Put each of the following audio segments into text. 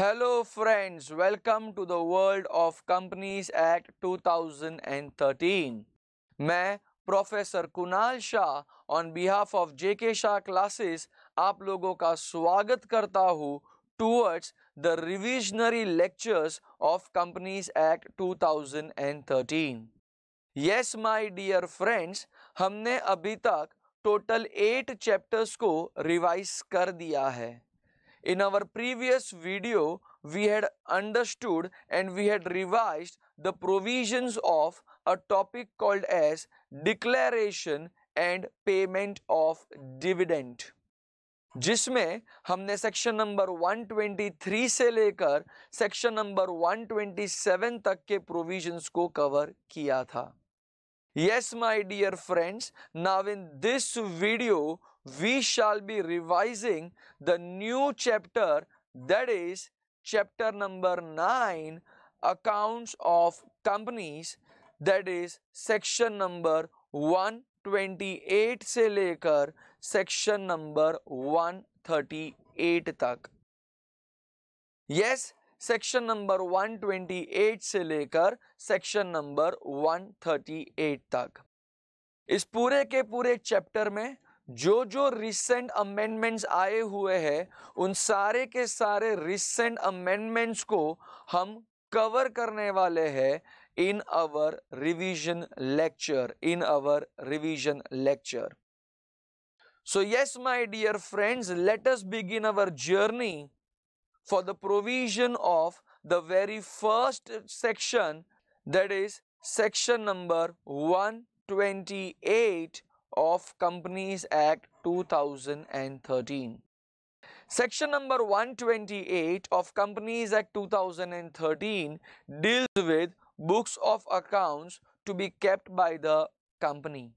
Hello friends welcome to the world of companies act 2013. मैं professor Kunal Shah on behalf of J K Shah classes आप लोगों का स्वागत करता हूँ towards the revisionary lectures of companies act 2013. Yes my dear friends हमने अभी तक टोटल एट चैप्टर्स को रिवाइज कर दिया है In our previous video, we had understood and we had revised the provisions of a topic called as declaration and payment of dividend. जिसमें हमने section number 123 से लेकर सेक्शन नंबर 127 तक के प्रोविजंस को कवर किया था yes my dear friends now in this video we shall be revising the new chapter that is chapter number 9 accounts of companies that is section number 128 से लेकर section number 138 तक yes section number 128 से लेकर section number 138 तक इस पूरे के पूरे चैप्टर में जो जो रिसेंट अमेंडमेंट्स आए हुए हैं उन सारे के सारे रिसेंट अमेंडमेंट्स को हम कवर करने वाले हैं in our revision lecture in our revision lecture so yes my dear friends let us begin our journey for the provision of the very first section that is section number eight of Companies Act 2013. Section number 128 of Companies Act 2013 deals with books of accounts to be kept by the company.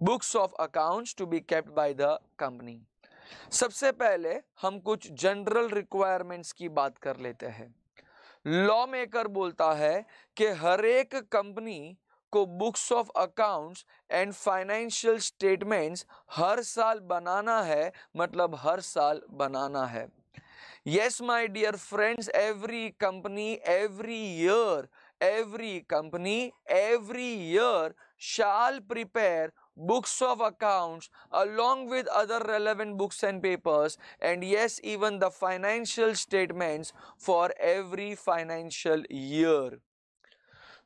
Books of accounts to be kept by the company. सबसे पहले हम कुछ general requirements की बात कर लेते हैं law maker बोलता है कि हर एक कंपनी को books of accounts and financial statements हर साल बनाना है मतलब हर साल बनाना है yes my dear friends every company every year every company every year shall prepare books of accounts along with other relevant books and papers and yes even the financial statements for every financial year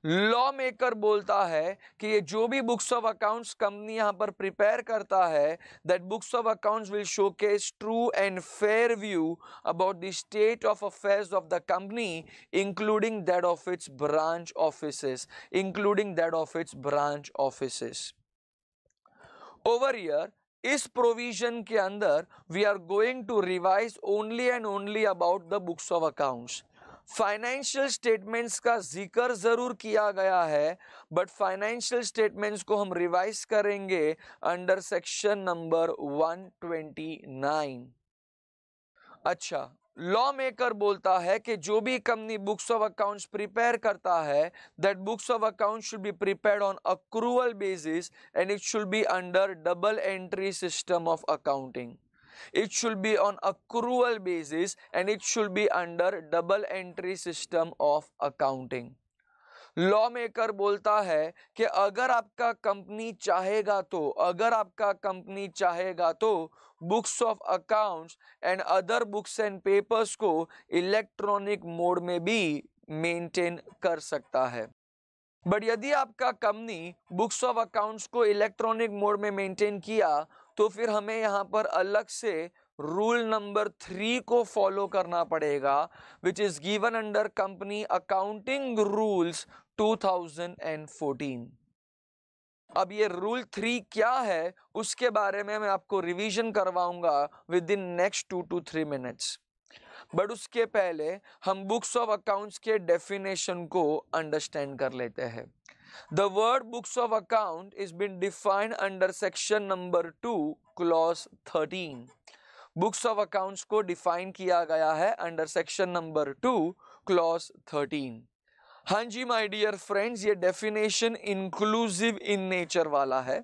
law maker बोलता है कि ये जो भी books of accounts company यहां पर prepare करता है that books of accounts will show case true and fair view about the state of affairs of the company including that of its branch office including that of its branch office over year इस provision के अंदर we are going to revise only and only about the books of accounts financial statements का जिक्र ज़रूर किया गया है but financial statements को हम रिवाइज करेंगे अंडर सेक्शन नंबर 129 अच्छा लॉ मेकर बोलता है कि जो भी company books of accounts prepare करता है that books of account should be prepared on accrual basis and it should be under double entry system of accounting It should be on accrual basis and it should be under double entry system of accounting. Law maker बोलता है कि अगर आपका company चाहेगा तो अगर आपका company चाहेगा तो books of accounts and other books and papers को इलेक्ट्रॉनिक मोड में भी मेंटेन कर सकता है बट यदि आपका कंपनी बुक्स ऑफ अकाउंट्स को इलेक्ट्रॉनिक मोड में मेंटेन किया तो फिर हमें यहाँ पर अलग से रूल नंबर थ्री को फॉलो करना पड़ेगा which is given under company accounting rules 2014 अब ये रूल थ्री क्या है उसके बारे में मैं आपको रिवीजन करवाऊंगा within next two two three minutes but उसके पहले हम बुक्स ऑफ अकाउंट्स के डेफिनेशन को अंडरस्टैंड कर लेते हैं The word books of account is been defined under section number 2 clause 13. books of accounts ko define kiya gaya hai under section number 2 clause 13 हाँ जी माय डियर फ्रेंड्स ये definition inclusive in nature वाला है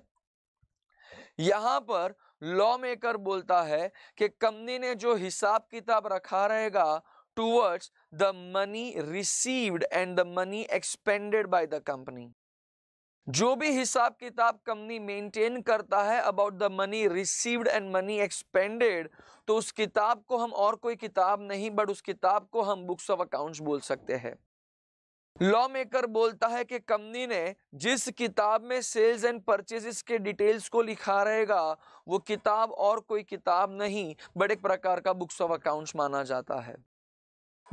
यहां पर law maker बोलता है कि कंपनी ने जो हिसाब किताब रखा रहेगा towards the money received and the money expended by the company जो भी हिसाब किताब कंपनी मेंटेन करता है about the money received and money expended तो उस किताब को हम और कोई किताब नहीं बट उस किताब को हम बुक्स ऑफ अकाउंट्स बोल सकते हैं लॉ मेकर बोलता है कि कंपनी ने जिस किताब में सेल्स एंड परचेजेस के डिटेल्स को लिखा रहेगा वो किताब और कोई किताब नहीं बट एक प्रकार का बुक्स ऑफ अकाउंट्स माना जाता है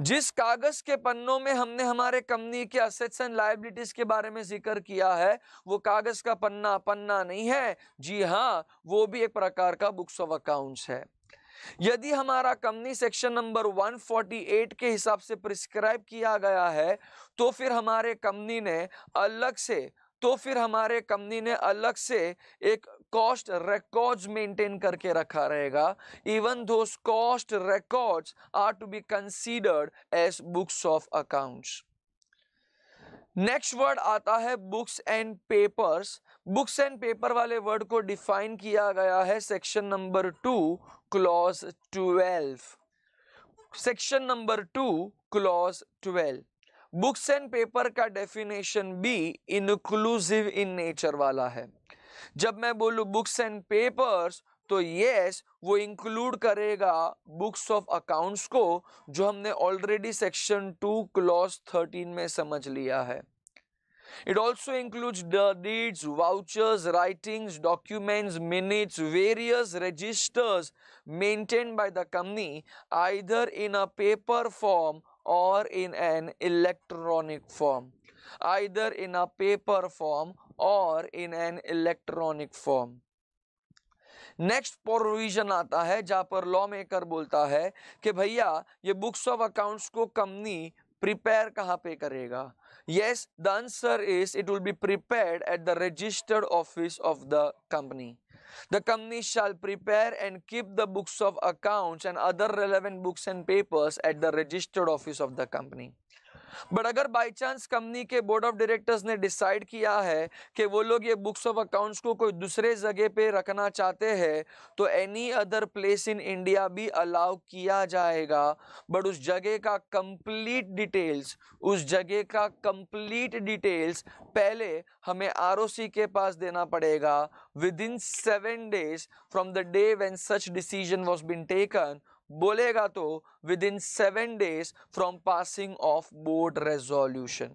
जिस कागज के पन्नों में हमने हमारे कंपनी के असेट्स एंड लाइबिलिटीज के बारे में जिक्र किया है वो कागज का पन्ना पन्ना नहीं है जी हाँ वो भी एक प्रकार का बुक्स ऑफ अकाउंट्स है यदि हमारा कंपनी सेक्शन नंबर 148 के हिसाब से प्रिस्क्राइब किया गया है तो फिर हमारे कंपनी ने अलग से तो फिर हमारे कंपनी ने अलग से एक कॉस्ट रिकॉर्ड्स मेंटेन करके रखा रहेगा even those cost records are to be considered as books of accounts next word आता है books and papers books and paper वाले वर्ड को डिफाइन किया गया है section number two clause twelve section number two clause twelve books and paper का definition भी inclusive in nature वाला है जब मैं बोलू बुक्स एंड पेपर तो ये वो इंक्लूड करेगा बुक्स ऑफ अकाउंट्स को जो हमने already section two clause thirteen में समझ लिया है it also includes the deeds vouchers writings documents minutes various registers maintain by the company either in a paper form or in an electronic form either in a paper form or in an electronic form next provision आता है जहां पर law maker बोलता है कि भैया ये books of accounts को कंपनी प्रिपेयर कहां पे करेगा yes the answer is it will be prepared at the registered office of the company the company shall prepare and keep the books of accounts and other relevant books and papers at the registered office of the company but अगर by chance company के board of directors ने decide किया है कि वो लोग ये books of accounts को कोई दूसरे जगह पे रखना चाहते हैं तो any other place in India भी अलाउ किया जाएगा बट उस जगह का कंप्लीट डिटेल्स उस जगह का कंप्लीट डिटेल्स पहले हमें आर के पास देना पड़ेगा within seven days from the day when such decision was been taken बोलेगा तो within seven days from passing of board resolution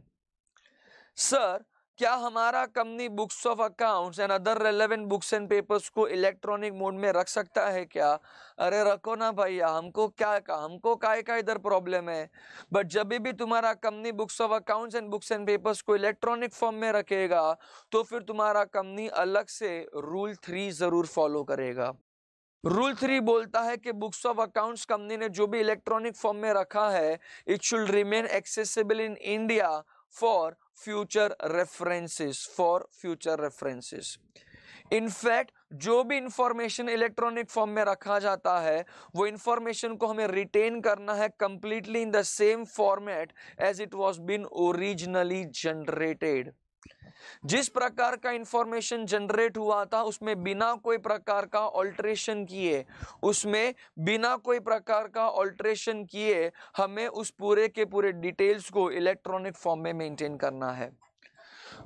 sir क्या हमारा company books of accounts and other relevant books and papers को electronic mode में रख सकता है क्या अरे रखो ना भैया हमको क्या का हमको काय का इधर प्रॉब्लम है बट जब भी तुम्हारा company books of accounts and books and papers को इलेक्ट्रॉनिक फॉर्म में रखेगा तो फिर तुम्हारा कंपनी अलग से रूल थ्री ज़रूर फॉलो करेगा रूल थ्री बोलता है कि बुक्स ऑफ अकाउंट्स कंपनी ने जो भी इलेक्ट्रॉनिक फॉर्म में रखा है it should remain accessible in India for future references for future references in fact जो भी इंफॉर्मेशन इलेक्ट्रॉनिक फॉर्म में रखा जाता है वो इंफॉर्मेशन को हमें रिटेन करना है completely in the same format as it was been originally generated जिस प्रकार का इंफॉर्मेशन जनरेट हुआ था उसमें बिना कोई प्रकार का ऑल्ट्रेशन किए उसमें बिना कोई प्रकार का ऑल्ट्रेशन किए हमें उस पूरे के पूरे डिटेल्स को इलेक्ट्रॉनिक फॉर्म में मेंटेन करना है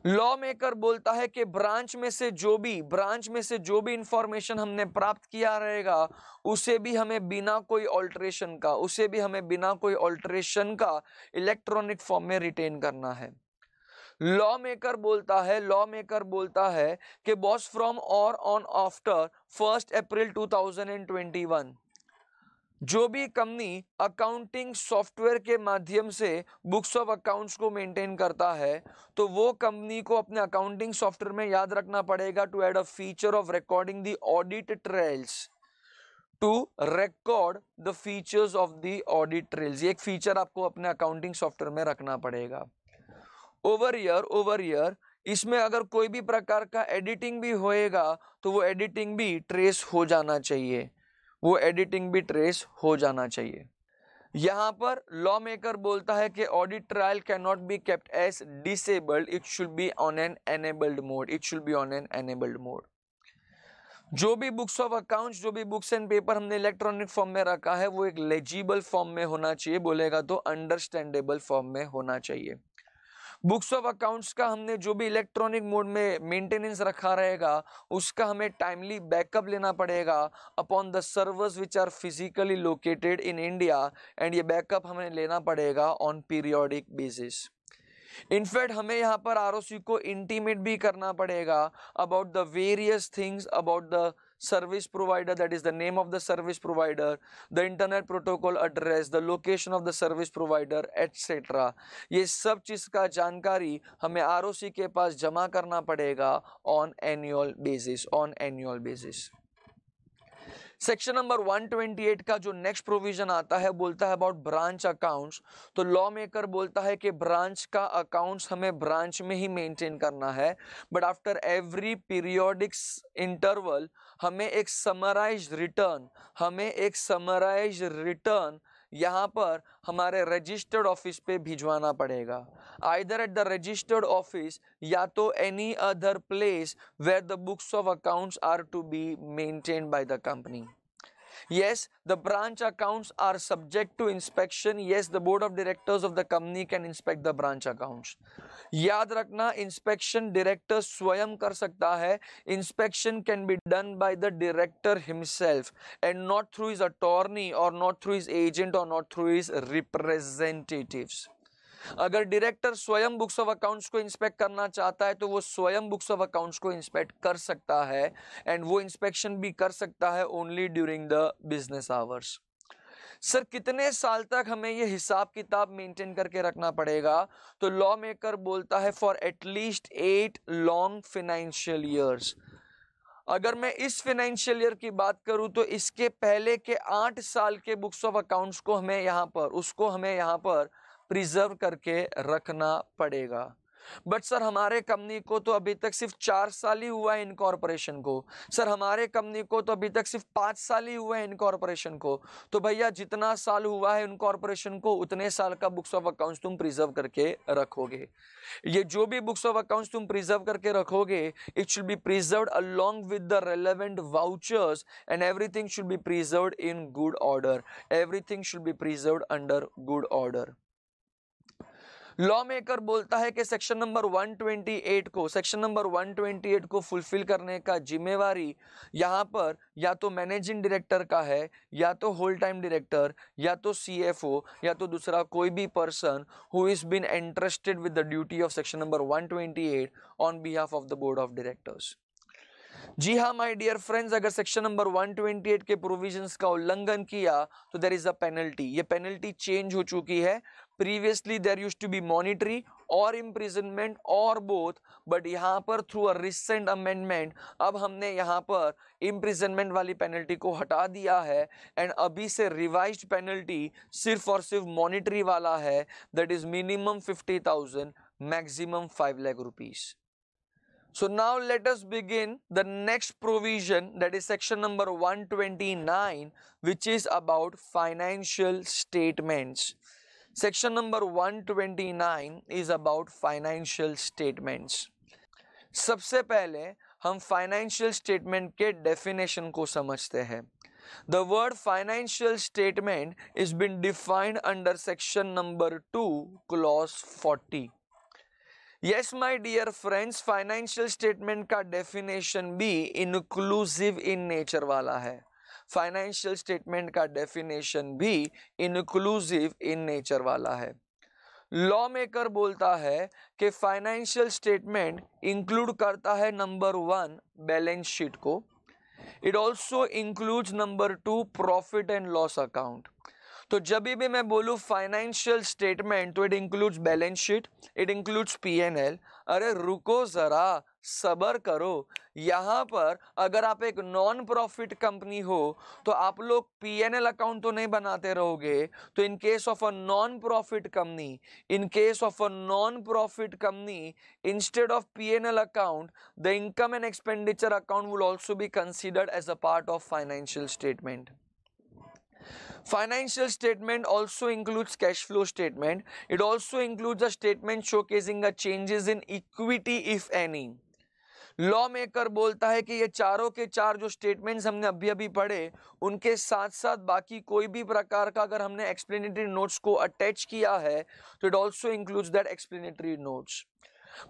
लॉ मेकर बोलता है कि ब्रांच में से जो भी ब्रांच में से जो भी इंफॉर्मेशन हमने प्राप्त किया रहेगा उसे भी हमें बिना कोई ऑल्ट्रेशन का उसे भी हमें बिना कोई ऑल्ट्रेशन का इलेक्ट्रॉनिक फॉर्म में रिटेन करना है लॉ मेकर बोलता है लॉ मेकर बोलता है कि boss from or on after first April 2021 जो भी कंपनी अकाउंटिंग सॉफ्टवेयर के माध्यम से बुक्स ऑफ अकाउंट्स को मेंटेन करता है तो वो कंपनी को अपने अकाउंटिंग सॉफ्टवेयर में याद रखना पड़ेगा to add a feature of recording the audit trails to record the features of the audit trails ये एक फीचर आपको अपने अकाउंटिंग सॉफ्टवेयर में रखना पड़ेगा ओवर ईयर ओवर ईयर इसमें अगर कोई भी प्रकार का एडिटिंग भी होएगा तो वो एडिटिंग भी ट्रेस हो जाना चाहिए वो एडिटिंग भी ट्रेस हो जाना चाहिए यहाँ पर लॉ मेकर बोलता है कि audit trial can not be kept as disabled it should be on an enabled mode it should be on an enabled mode जो भी बुक्स ऑफ अकाउंट्स जो भी बुक्स एंड पेपर हमने इलेक्ट्रॉनिक फॉर्म में रखा है वो एक लेजिबल फॉर्म में होना चाहिए बोलेगा तो अंडरस्टैंडेबल फॉर्म में होना चाहिए बुक्स ऑफ अकाउंट्स का हमने जो भी इलेक्ट्रॉनिक मोड में मेंटेनेंस रखा रहेगा उसका हमें टाइमली बैकअप लेना पड़ेगा upon the servers which are physically located in India and ये बैकअप हमें लेना पड़ेगा ऑन पीरियोडिक बेसिस इनफैक्ट हमें यहाँ पर आर को इंटीमेट भी करना पड़ेगा about the various things about the service provider that is the name of the service provider the internet protocol address the location of the service provider etc ye sab cheez ka jankari hame roc ke paas jama karna padega on annual basis on annual basis section number 128 का जो next provision आता है बोलता है about branch accounts तो law maker बोलता है कि ब्रांच का अकाउंट्स हमें ब्रांच में ही मेंटेन करना है but after every periodics interval हमें एक समराइज रिटर्न हमें एक समराइज रिटर्न यहाँ पर हमारे रजिस्टर्ड ऑफिस पे भिजवाना पड़ेगा either at the registered office या तो any other place where the books of accounts are to be maintain by the company Yes, the branch accounts are subject to inspection. Yes, the board of directors of the company can inspect the branch accounts. याद रखना inspection director swayam kar sakta hai. Inspection can be done by the director himself and not through his attorney or not through his agent or not through his representatives. अगर director स्वयं books of accounts को inspect करना चाहता है तो वो स्वयं books of accounts को इंस्पेक्ट कर सकता है एंड वो इंस्पेक्शन भी कर सकता है only during the business hours sir कितने साल तक हमें ये हिसाब किताब मेंटेन करके रखना पड़ेगा तो लॉ मेकर बोलता है for at least eight long financial years अगर मैं इस फिनेंशियल ईयर की बात करूं तो इसके पहले के आठ साल के बुक्स ऑफ अकाउंट्स को हमें यहां पर उसको हमें यहां पर प्रिजर्व करके रखना पड़ेगा बट सर हमारे कंपनी को तो अभी तक सिर्फ चार साल ही हुआ है कॉरपोरेशन को सर हमारे कंपनी को तो अभी तक सिर्फ पाँच साल ही हुआ है कॉरपोरेशन को तो भैया जितना साल हुआ है कॉरपोरेशन को उतने साल का बुक्स ऑफ अकाउंट्स तुम प्रिजर्व करके रखोगे ये जो भी बुक्स ऑफ अकाउंट्स तुम प्रिजर्व करके रखोगे it should be preserve along with the relevant vouchers and everything should be preserve in good order everything should be preserve under good order law maker बोलता है कि सेक्शन नंबर 128 को section number 128 को fulfil करने का जिम्मेवारी यहाँ पर या तो मैनेजिंग डायरेक्टर का है या तो होल टाइम डायरेक्टर या तो सीएफओ या तो दूसरा कोई भी person who is been interested with the duty of section number 128 on behalf of the board of directors जी हाँ माय डियर फ्रेंड्स अगर सेक्शन नंबर 128 के प्रोविजंस का उल्लंघन किया तो देर इज अ पेनल्टी ये पेनल्टी चेंज हो चुकी है previously there use to be monetary और इम्प्रिजनमेंट और बोथ बट यहाँ पर थ्रू अ रिसेंट अमेंडमेंट अब हमने यहाँ पर इम्प्रिजनमेंट वाली पेनल्टी को हटा दिया है एंड अभी से रिवाइज पेनल्टी सिर्फ और सिर्फ मॉनिटरी वाला है that is minimum fifty thousand maximum five lakh rupees So now let us begin the next provision that is section number 129 which is about financial statements. Section number 129 is about financial statements सबसे पहले हम financial statement के definition को समझते हैं the word financial statement is been defined under section number two clause forty yes my dear friends financial statement का definition भी inclusive in nature वाला है फाइनेंशियल स्टेटमेंट का डेफिनेशन भी इंक्लूसिव इन नेचर वाला है लॉ मेकर बोलता है कि फाइनेंशियल स्टेटमेंट इंक्लूड करता है नंबर वन बैलेंस शीट को it also includes number two profit and loss account तो जब भी मैं बोलूँ फाइनेंशियल स्टेटमेंट तो it includes balance sheet it includes P N L अरे रुको ज़रा सबर करो यहाँ पर अगर आप एक नॉन प्रॉफिट कंपनी हो तो आप लोग पीएनएल अकाउंट तो नहीं बनाते रहोगे तो in case of a non profit company in case of a non profit company instead of PNL account the income and expenditure account will also be considered as a part of financial statement Financial statement also includes cash flow statement. It also includes a statement showcasing the changes in equity if any. Law maker बोलता है कि ये चारों के चार जो statements हमने अभी अभी पढ़े उनके साथ साथ बाकी कोई भी प्रकार का अगर हमने एक्सप्लेनेटरी नोट्स को अटैच किया है तो it also includes that explanatory notes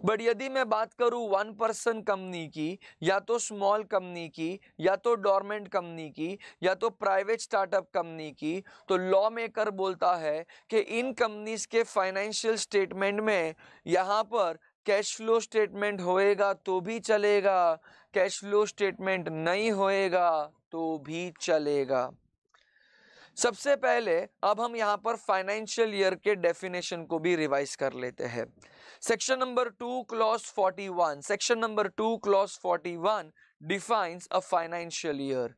but यदि मैं बात करूँ वन पर्सन कंपनी की या तो स्मॉल कंपनी की या तो डॉर्मेंट कंपनी की या तो प्राइवेट स्टार्टअप कंपनी की तो लॉ मेकर बोलता है कि इन कंपनीज के फाइनेंशियल स्टेटमेंट में यहाँ पर कैश फ्लो स्टेटमेंट होएगा तो भी चलेगा कैश फ्लो स्टेटमेंट नहीं होएगा तो भी चलेगा सबसे पहले अब हम यहाँ पर फाइनेंशियल ईयर के डेफिनेशन को भी रिवाइज कर लेते हैं section number two clause forty one section number two clause forty one defines a financial year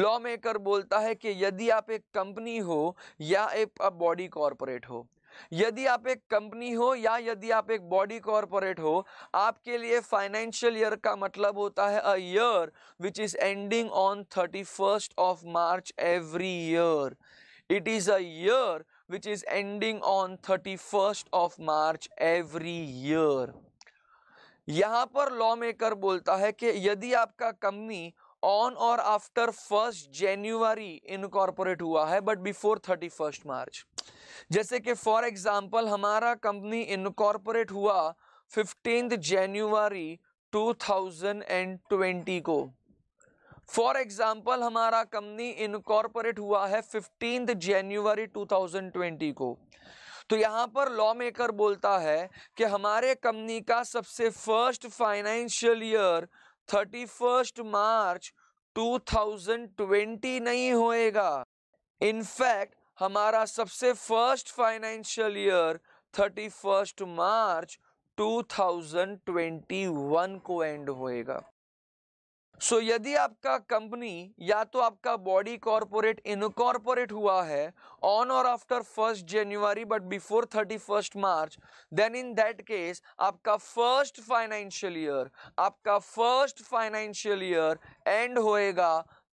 law maker बोलता है कि यदि आप एक कंपनी हो या एक बॉडी कॉरपोरेट हो यदि आप एक कंपनी हो या यदि आप एक बॉडी कॉरपोरेट हो आपके लिए फाइनेंशियल ईयर का मतलब होता है a year which is ending on thirty first of March every year it is a year which is ending on thirty first of March every year यहां पर लॉ मेकर बोलता है कि यदि आपका कंपनी ऑन और आफ्टर फर्स्ट जनवरी इनकॉर्पोरेट हुआ है but before thirty first March जैसे कि फॉर एग्जाम्पल हमारा कंपनी इनकॉर्पोरेट हुआ फिफ्टीन जनवरी 2020 को फॉर एग्जाम्पल हमारा कंपनी इनकॉर्पोरेट हुआ है फिफ्टीन जनवरी 2020 को तो यहाँ पर लॉ मेकर बोलता है कि हमारे कंपनी का सबसे first financial year thirty first March 2020 नहीं होएगा इनफैक्ट हमारा सबसे फर्स्ट फाइनेंशियल ईयर 31 मार्च 2021 को एंड होएगा सो so, यदि आपका कंपनी या तो आपका बॉडी कॉरपोरेट इनकॉरपोरेट हुआ है ऑन और after first January but before thirty first March then in that case आपका फर्स्ट फाइनेंशियल ईयर आपका फर्स्ट फाइनेंशियल ईयर एंड होएगा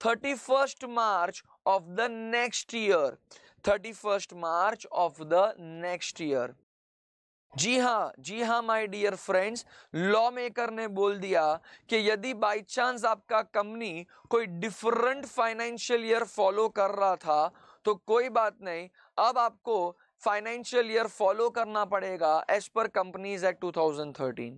thirty first March of the next year thirty first March of the next year जी हाँ जी हाँ my dear friends law maker ने बोल दिया कि यदि बाय चांस आपका कंपनी कोई डिफरेंट फाइनेंशियल ईयर फॉलो कर रहा था तो कोई बात नहीं अब आपको फाइनेंशियल ईयर फॉलो करना पड़ेगा एज पर कंपनीज एक्ट 2013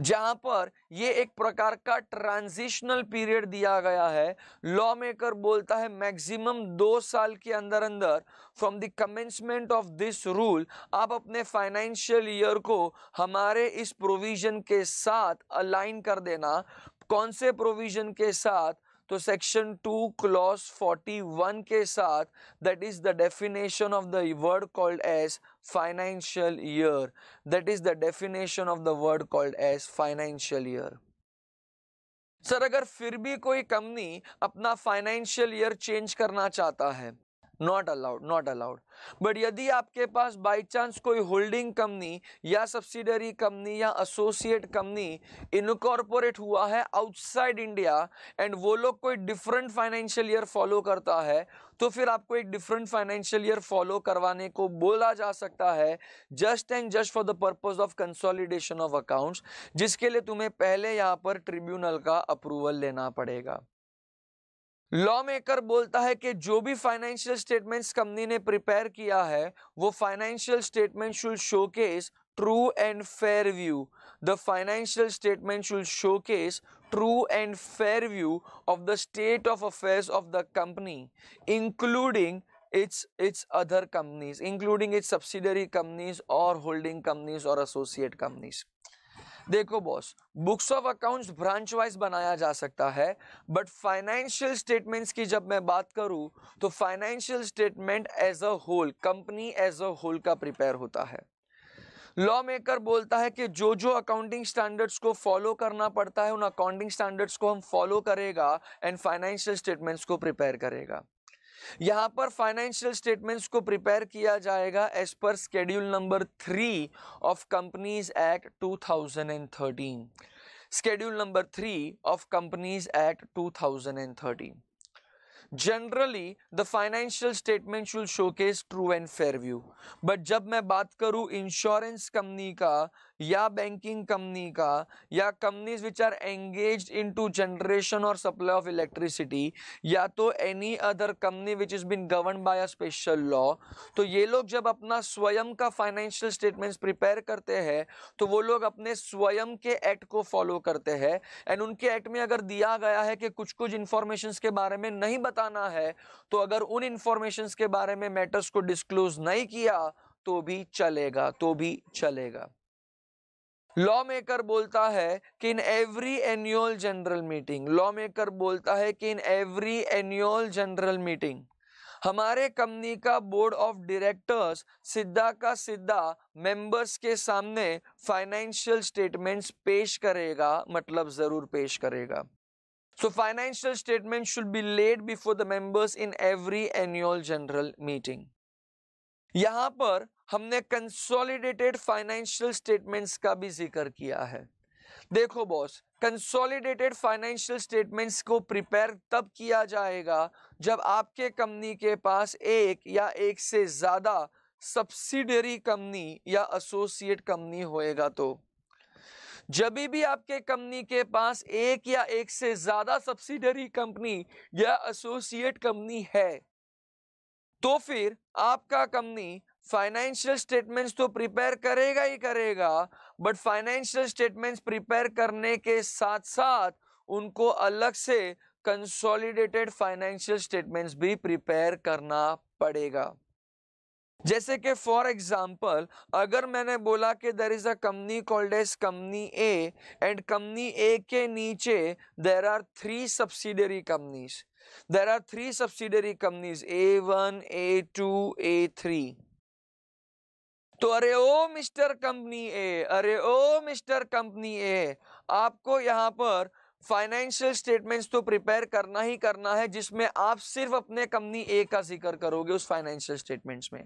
जहां पर ये एक प्रकार का ट्रांजिशनल पीरियड दिया गया है लॉ मेकर बोलता है मैक्सिमम दो साल के अंदर अंदर from the commencement of this rule आप अपने फाइनेंशियल ईयर को हमारे इस प्रोविजन के साथ अलाइन कर देना कौन से प्रोविजन के साथ तो section two clause forty one के साथ that is the definition of the word called as financial year that is the definition of the word called as financial year sir अगर फिर भी कोई कंपनी अपना फाइनेंशियल ईयर चेंज करना चाहता है not allowed not allowed but यदि आपके पास बाई चांस कोई होल्डिंग कंपनी या सब्सिडरी कंपनी या एसोसिएट कंपनी इनकॉर्पोरेट हुआ है आउटसाइड इंडिया एंड वो लोग कोई डिफरेंट फाइनेंशियल ईयर फॉलो करता है तो फिर आपको एक डिफरेंट फाइनेंशियल ईयर फॉलो करवाने को बोला जा सकता है just and just for the purpose of consolidation of accounts जिसके लिए तुम्हें पहले यहाँ पर ट्रिब्यूनल का अप्रूवल लेना पड़ेगा लॉ मेकर बोलता है कि जो भी फाइनेंशियल स्टेटमेंट्स कंपनी ने प्रिपेयर किया है वो financial statement shall showcase true and fair view the financial statement shall showcase true and fair view of the state of affairs of the company including its its other companies including its subsidiary companies और holding companies और associate companies देखो boss books of accounts branch wise बनाया जा सकता है but financial statements की जब मैं बात करूं तो financial statement as a whole company as a whole का प्रिपेयर होता है लॉ मेकर बोलता है कि जो जो अकाउंटिंग स्टैंडर्ड्स को फॉलो करना पड़ता है उन अकाउंटिंग स्टैंडर्ड्स को हम फॉलो करेगा एंड फाइनेंशियल स्टेटमेंट्स को प्रिपेयर करेगा यहां पर फाइनेंशियल स्टेटमेंट्स को प्रिपेयर किया जाएगा as per schedule number three of companies act 2013 schedule number three of companies act 2013 generally the financial statement should showcase true and fair view but जब मैं बात करूं इंश्योरेंस कंपनी का या बैंकिंग कंपनी का या companies which are engage in to generation और supply of electricity या तो any other company which is been govern by a special law तो ये लोग जब अपना स्वयं का फाइनेंशियल स्टेटमेंट्स प्रिपेयर करते हैं तो वो लोग अपने स्वयं के एक्ट को फॉलो करते हैं एंड उनके एक्ट में अगर दिया गया है कि कुछ कुछ इंफॉर्मेशन के बारे में नहीं बताना है तो अगर उन इंफॉर्मेशन के बारे में मैटर्स को डिस्क्लोज नहीं किया तो भी चलेगा तो भी चलेगा लॉ मेकर बोलता है कि in every annual general meeting law maker बोलता है कि in every annual general meeting हमारे कंपनी का बोर्ड ऑफ डायरेक्टर्स सीधा का सीधा मेंबर्स के सामने फाइनेंशियल स्टेटमेंट्स पेश करेगा मतलब ज़रूर पेश करेगा so financial statement should be laid before the members in every annual general meeting यहां पर हमने कंसोलिडेटेड फाइनेंशियल स्टेटमेंट्स का भी जिक्र किया है देखो बॉस कंसोलिडेटेड फाइनेंशियल स्टेटमेंट्स को प्रिपेयर तब किया जाएगा जब आपके कंपनी के पास एक या एक से ज़्यादा सब्सिडरी कंपनी या एसोसिएट कंपनी होएगा तो जब भी आपके कंपनी के पास एक या एक से ज़्यादा सब्सिडरी कंपनी या एसोसिएट कंपनी है तो फिर आपका कंपनी फाइनेंशियल स्टेटमेंट्स तो प्रिपेयर करेगा ही करेगा बट फाइनेंशियल स्टेटमेंट्स प्रिपेयर करने के साथ साथ उनको अलग से कंसोलिडेटेड फाइनेंशियल स्टेटमेंट्स भी प्रिपेयर करना पड़ेगा जैसे कि फॉर एग्जाम्पल अगर मैंने बोला कि there is a company called as company A and company A के नीचे there are three subsidiary companies There are three subsidiary companies A1, A2, A3. तो अरे ओ मिस्टर कंपनी ए अरे ओ मिस्टर कंपनी ए आपको यहाँ पर फाइनेंशियल स्टेटमेंट्स तो प्रिपेयर करना ही करना है जिसमें आप सिर्फ अपने कंपनी ए का जिक्र करोगे उस फाइनेंशियल स्टेटमेंट्स में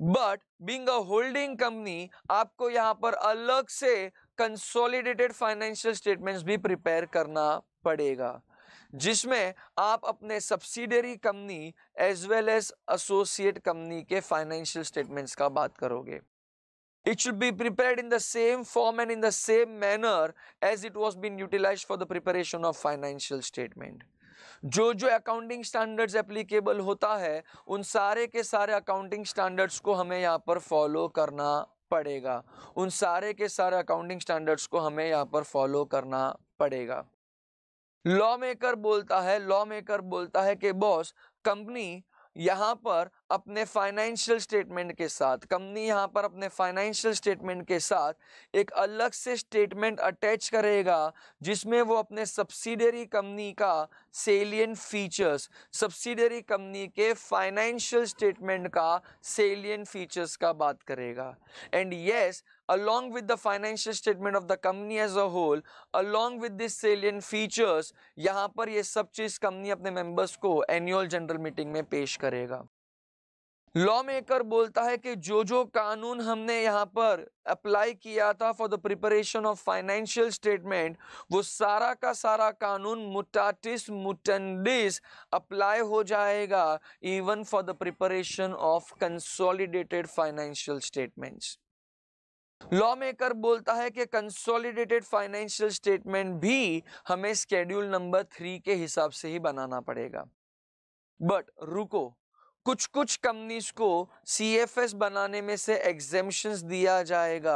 but being a holding company आपको यहाँ पर अलग से कंसोलिडेटेड फाइनेंशियल स्टेटमेंट्स भी प्रिपेयर करना पड़ेगा जिसमें आप अपने subsidiary company as well as associate company के फाइनेंशियल स्टेटमेंट्स का बात करोगे it should be prepared in the same form and in the same manner as it was been utilize for the preparation of financial statement जो जो accounting standards applicable होता है उन सारे के सारे अकाउंटिंग स्टैंडर्ड्स को हमें यहाँ पर फॉलो करना पड़ेगा उन सारे के सारे अकाउंटिंग स्टैंडर्ड्स को हमें यहाँ पर फॉलो करना पड़ेगा लॉ मेकर बोलता है लॉ मेकर बोलता है कि बॉस कंपनी यहाँ पर अपने फाइनेंशियल स्टेटमेंट के साथ कंपनी यहाँ पर अपने फाइनेंशियल स्टेटमेंट के साथ एक अलग से स्टेटमेंट अटैच करेगा जिसमें वो अपने सब्सिडरी कंपनी का सेलियंट फीचर्स सब्सिडरी कंपनी के फाइनेंशियल स्टेटमेंट का सेलियंट फीचर्स का बात करेगा and yes along with the financial statement of the company as a whole along with this salient features यहाँ पर यह सब चीज़ कंपनी अपने मेम्बर्स को एनुअल जनरल मीटिंग में पेश करेगा लॉ मेकर बोलता है कि जो जो कानून हमने यहाँ पर अप्लाई किया था for the preparation of financial statement वो सारा का सारा कानून मुटाटिस मुटंडिस अप्लाई हो जाएगा even for the preparation of consolidated financial statements law maker बोलता है कि कंसोलिडेटेड फाइनेंशियल स्टेटमेंट भी हमें स्केड्यूल नंबर थ्री के हिसाब से ही बनाना पड़ेगा बट रुको कुछ कुछ कंपनीज को सी एफ एस बनाने में से एग्जेम्पन्स दिया जाएगा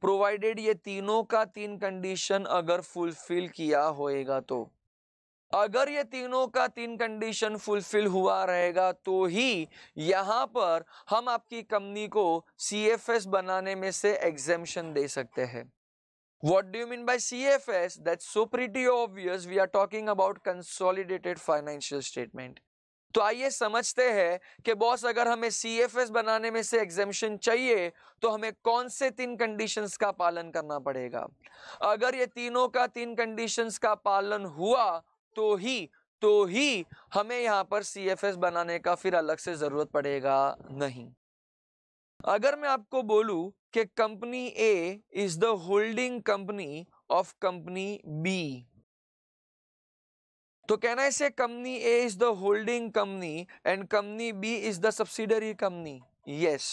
प्रोवाइडेड ये तीनों का तीन कंडीशन अगर फुलफिल किया होएगा तो अगर ये तीनों का तीन कंडीशन फुलफिल हुआ रहेगा तो ही यहाँ पर हम आपकी कंपनी को सी एफ एस बनाने में से एग्जेम्पन दे सकते हैं What do you mean by CFS? That's so pretty obvious. We are talking about consolidated financial statement. तो आइए समझते हैं कि बॉस अगर हमें सी एफ एस बनाने में से एग्जेम्पन चाहिए तो हमें कौन से तीन कंडीशंस का पालन करना पड़ेगा अगर ये तीनों का तीन कंडीशंस का पालन हुआ तो ही तो ही हमें यहाँ पर सी एफ एस बनाने का फिर अलग से ज़रूरत पड़ेगा नहीं अगर मैं आपको बोलूं कि company A is the holding company of company B तो कहना इसे company A is the holding company and company B is the subsidiary company yes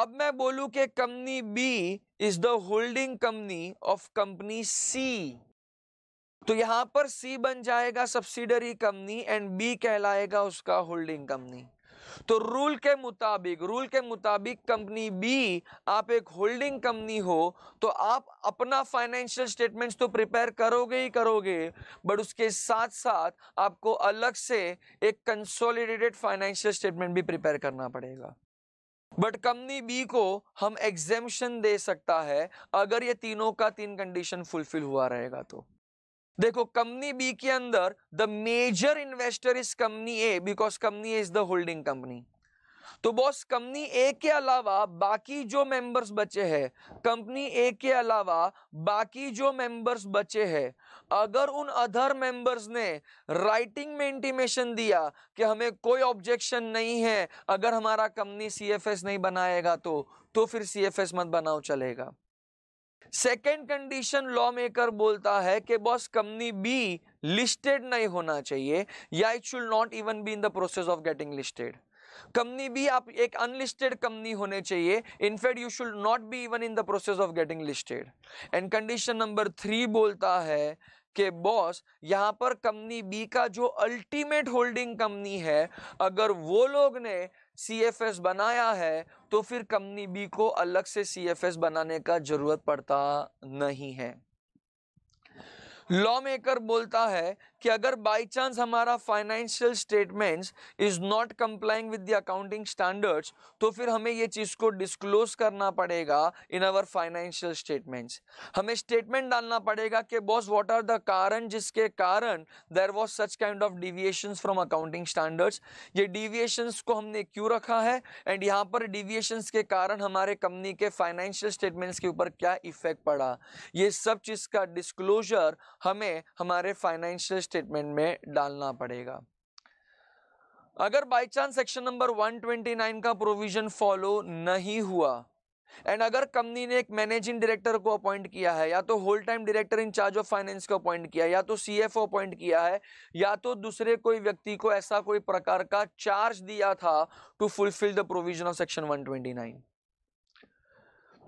अब मैं बोलू के company B is the holding company of company C तो यहां पर सी बन जाएगा सब्सिडरी कंपनी एंड बी कहलाएगा उसका होल्डिंग कंपनी तो रूल के मुताबिक रूल के मुताबिक कंपनी बी आप एक होल्डिंग कंपनी हो तो आप अपना फाइनेंशियल स्टेटमेंट्स तो प्रिपेयर करोगे ही करोगे बट उसके साथ साथ आपको अलग से एक कंसोलिडेटेड फाइनेंशियल स्टेटमेंट भी प्रिपेयर करना पड़ेगा बट कंपनी बी को हम एग्जेम्पन दे सकता है अगर ये तीनों का तीन कंडीशन फुलफिल हुआ रहेगा तो देखो कंपनी बी के अंदर the major investor is company A because company A is the holding company तो बॉस कंपनी ए के अलावा बाकी जो मेंबर्स बचे हैं कंपनी ए के अलावा बाकी जो मेंबर्स बचे हैं अगर उन अदर मेंबर्स ने राइटिंग में इंटीमेशन दिया कि हमें कोई ऑब्जेक्शन नहीं है अगर हमारा कंपनी सीएफएस नहीं बनाएगा तो तो फिर सीएफएस मत बनाओ चलेगा सेकेंड कंडीशन लॉ मेकर बोलता है कि बॉस कंपनी बी लिस्टेड नहीं होना चाहिए या it should not even be in the process of getting listed company भी आप एक अनलिस्टेड कंपनी होने चाहिए in fact you should not be even in the process of getting listed and condition number three बोलता है कि बॉस यहाँ पर कंपनी बी का जो अल्टीमेट होल्डिंग कंपनी है अगर वो लोग ने सी एफ एस बनाया है तो फिर कंपनी बी को अलग से सी एफ एस बनाने का ज़रूरत पड़ता नहीं है लॉ मेकर बोलता है कि अगर बाई चांस हमारा financial statements is not complying with the accounting standards तो फिर हमें ये चीज़ को डिस्क्लोज करना पड़ेगा इन आवर फाइनेंशियल स्टेटमेंट्स हमें स्टेटमेंट डालना पड़ेगा कि बॉस व्हाट आर द कारण जिसके कारण there was such kind of deviation from accounting standards ये डिविएशंस को हमने क्यों रखा है एंड यहाँ पर डिविएशंस के कारण हमारे कंपनी के फाइनेंशियल स्टेटमेंट्स के ऊपर क्या इफेक्ट पड़ा ये सब चीज़ का डिस्क्लोजर हमें हमारे फाइनेंशियल स्टेटमेंट में डालना पड़ेगा अगर बाई चांस सेक्शन नंबर 129 का प्रोविजन फॉलो नहीं हुआ एंड अगर कंपनी ने एक मैनेजिंग डायरेक्टर को अपॉइंट किया है या तो whole time director in charge of finance को अपॉइंट किया है या तो सीएफओ अपॉइंट किया है या तो दूसरे कोई व्यक्ति को ऐसा कोई प्रकार का चार्ज दिया था to fulfil the provision of section 129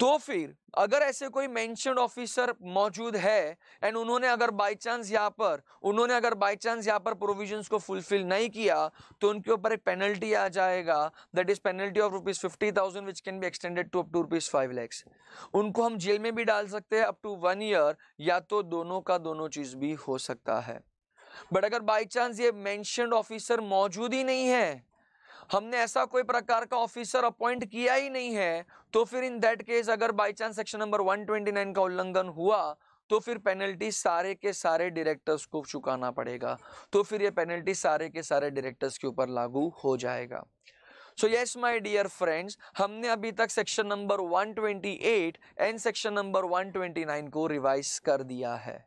तो फिर अगर ऐसे कोई मेंशन ऑफिसर मौजूद है एंड उन्होंने अगर बाई चांस यहाँ पर उन्होंने अगर बाय चांस यहाँ पर प्रोविजंस को फुलफिल नहीं किया तो उनके ऊपर एक पेनल्टी आ जाएगा that is penalty of rupees fifty thousand which can be extended to up to rupees five lakhs उनको हम जेल में भी डाल सकते हैं अप टू वन ईयर या तो दोनों का दोनों चीज़ भी हो सकता है बट अगर बाई चांस ये मैंशन ऑफिसर मौजूद ही नहीं है हमने ऐसा कोई प्रकार का ऑफिसर अपॉइंट किया ही नहीं है तो फिर इन दैट केस अगर बाई चांस सेक्शन नंबर 129 का उल्लंघन हुआ तो फिर पेनल्टी सारे के सारे डायरेक्टर्स को चुकाना पड़ेगा तो फिर ये पेनल्टी सारे के सारे डायरेक्टर्स के ऊपर लागू हो जाएगा so yes my dear friends हमने अभी तक section number 128 and section number 129 को रिवाइज कर दिया है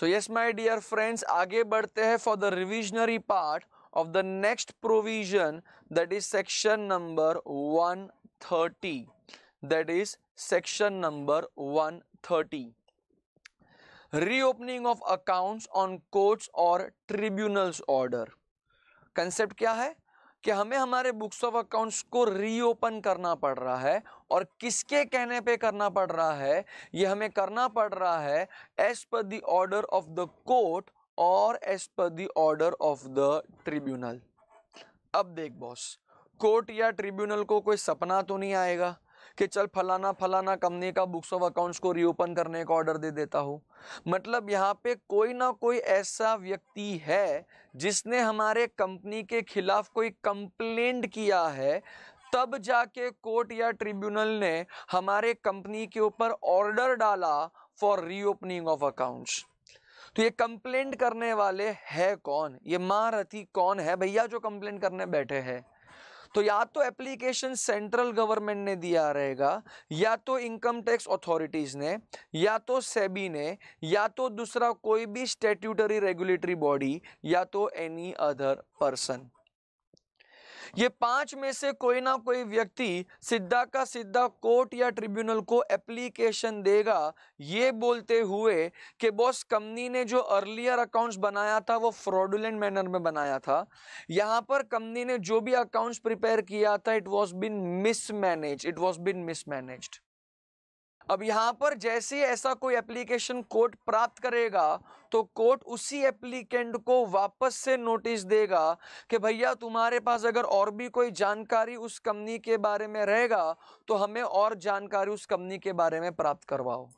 so yes my dear friends आगे बढ़ते हैं for the revisionary part of the next provision that is section number 130 that is section number 130 reopening of accounts on courts और tribunals order concept क्या है कि हमें हमारे बुक्स ऑफ अकाउंट्स को रीओपन करना पड़ रहा है और किसके कहने पे करना पड़ रहा है ये हमें करना पड़ रहा है as per the order of the court और as per the order of the tribunal अब देख बॉस कोर्ट या ट्रिब्यूनल को कोई सपना तो नहीं आएगा कि चल फलाना फलाना कंपनी का बुक्स ऑफ अकाउंट्स को रीओपन करने का ऑर्डर दे देता हो मतलब यहाँ पे कोई ना कोई ऐसा व्यक्ति है जिसने हमारे कंपनी के खिलाफ कोई कंप्लेंट किया है तब जाके कोर्ट या ट्रिब्यूनल ने हमारे कंपनी के ऊपर ऑर्डर डाला फॉर रीओपनिंग ऑफ अकाउंट्स तो ये कंप्लेंट करने वाले है कौन ये महारथी कौन है भैया जो कंप्लेंट करने बैठे हैं तो या तो एप्लीकेशन सेंट्रल गवर्नमेंट ने दिया रहेगा या तो इनकम टैक्स अथॉरिटीज ने या तो सेबी ने या तो दूसरा कोई भी स्टेट्यूटरी रेगुलेटरी बॉडी या तो एनी अदर पर्सन ये पांच में से कोई ना कोई व्यक्ति सिद्धा का सिद्धा कोर्ट या ट्रिब्यूनल को एप्लीकेशन देगा ये बोलते हुए कि बॉस कंपनी ने जो अर्लियर अकाउंट्स बनाया था वो फ्रॉडुलेंट मैनर में बनाया था यहाँ पर कंपनी ने जो भी अकाउंट्स प्रिपेयर किया था it was been mismanage it was been mismanaged अब यहाँ पर जैसे ऐसा कोई एप्लीकेशन कोर्ट प्राप्त करेगा तो कोर्ट उसी एप्लीकेंट को वापस से नोटिस देगा कि भैया तुम्हारे पास अगर और भी कोई जानकारी उस कंपनी के बारे में रहेगा तो हमें और जानकारी उस कंपनी के बारे में प्राप्त करवाओ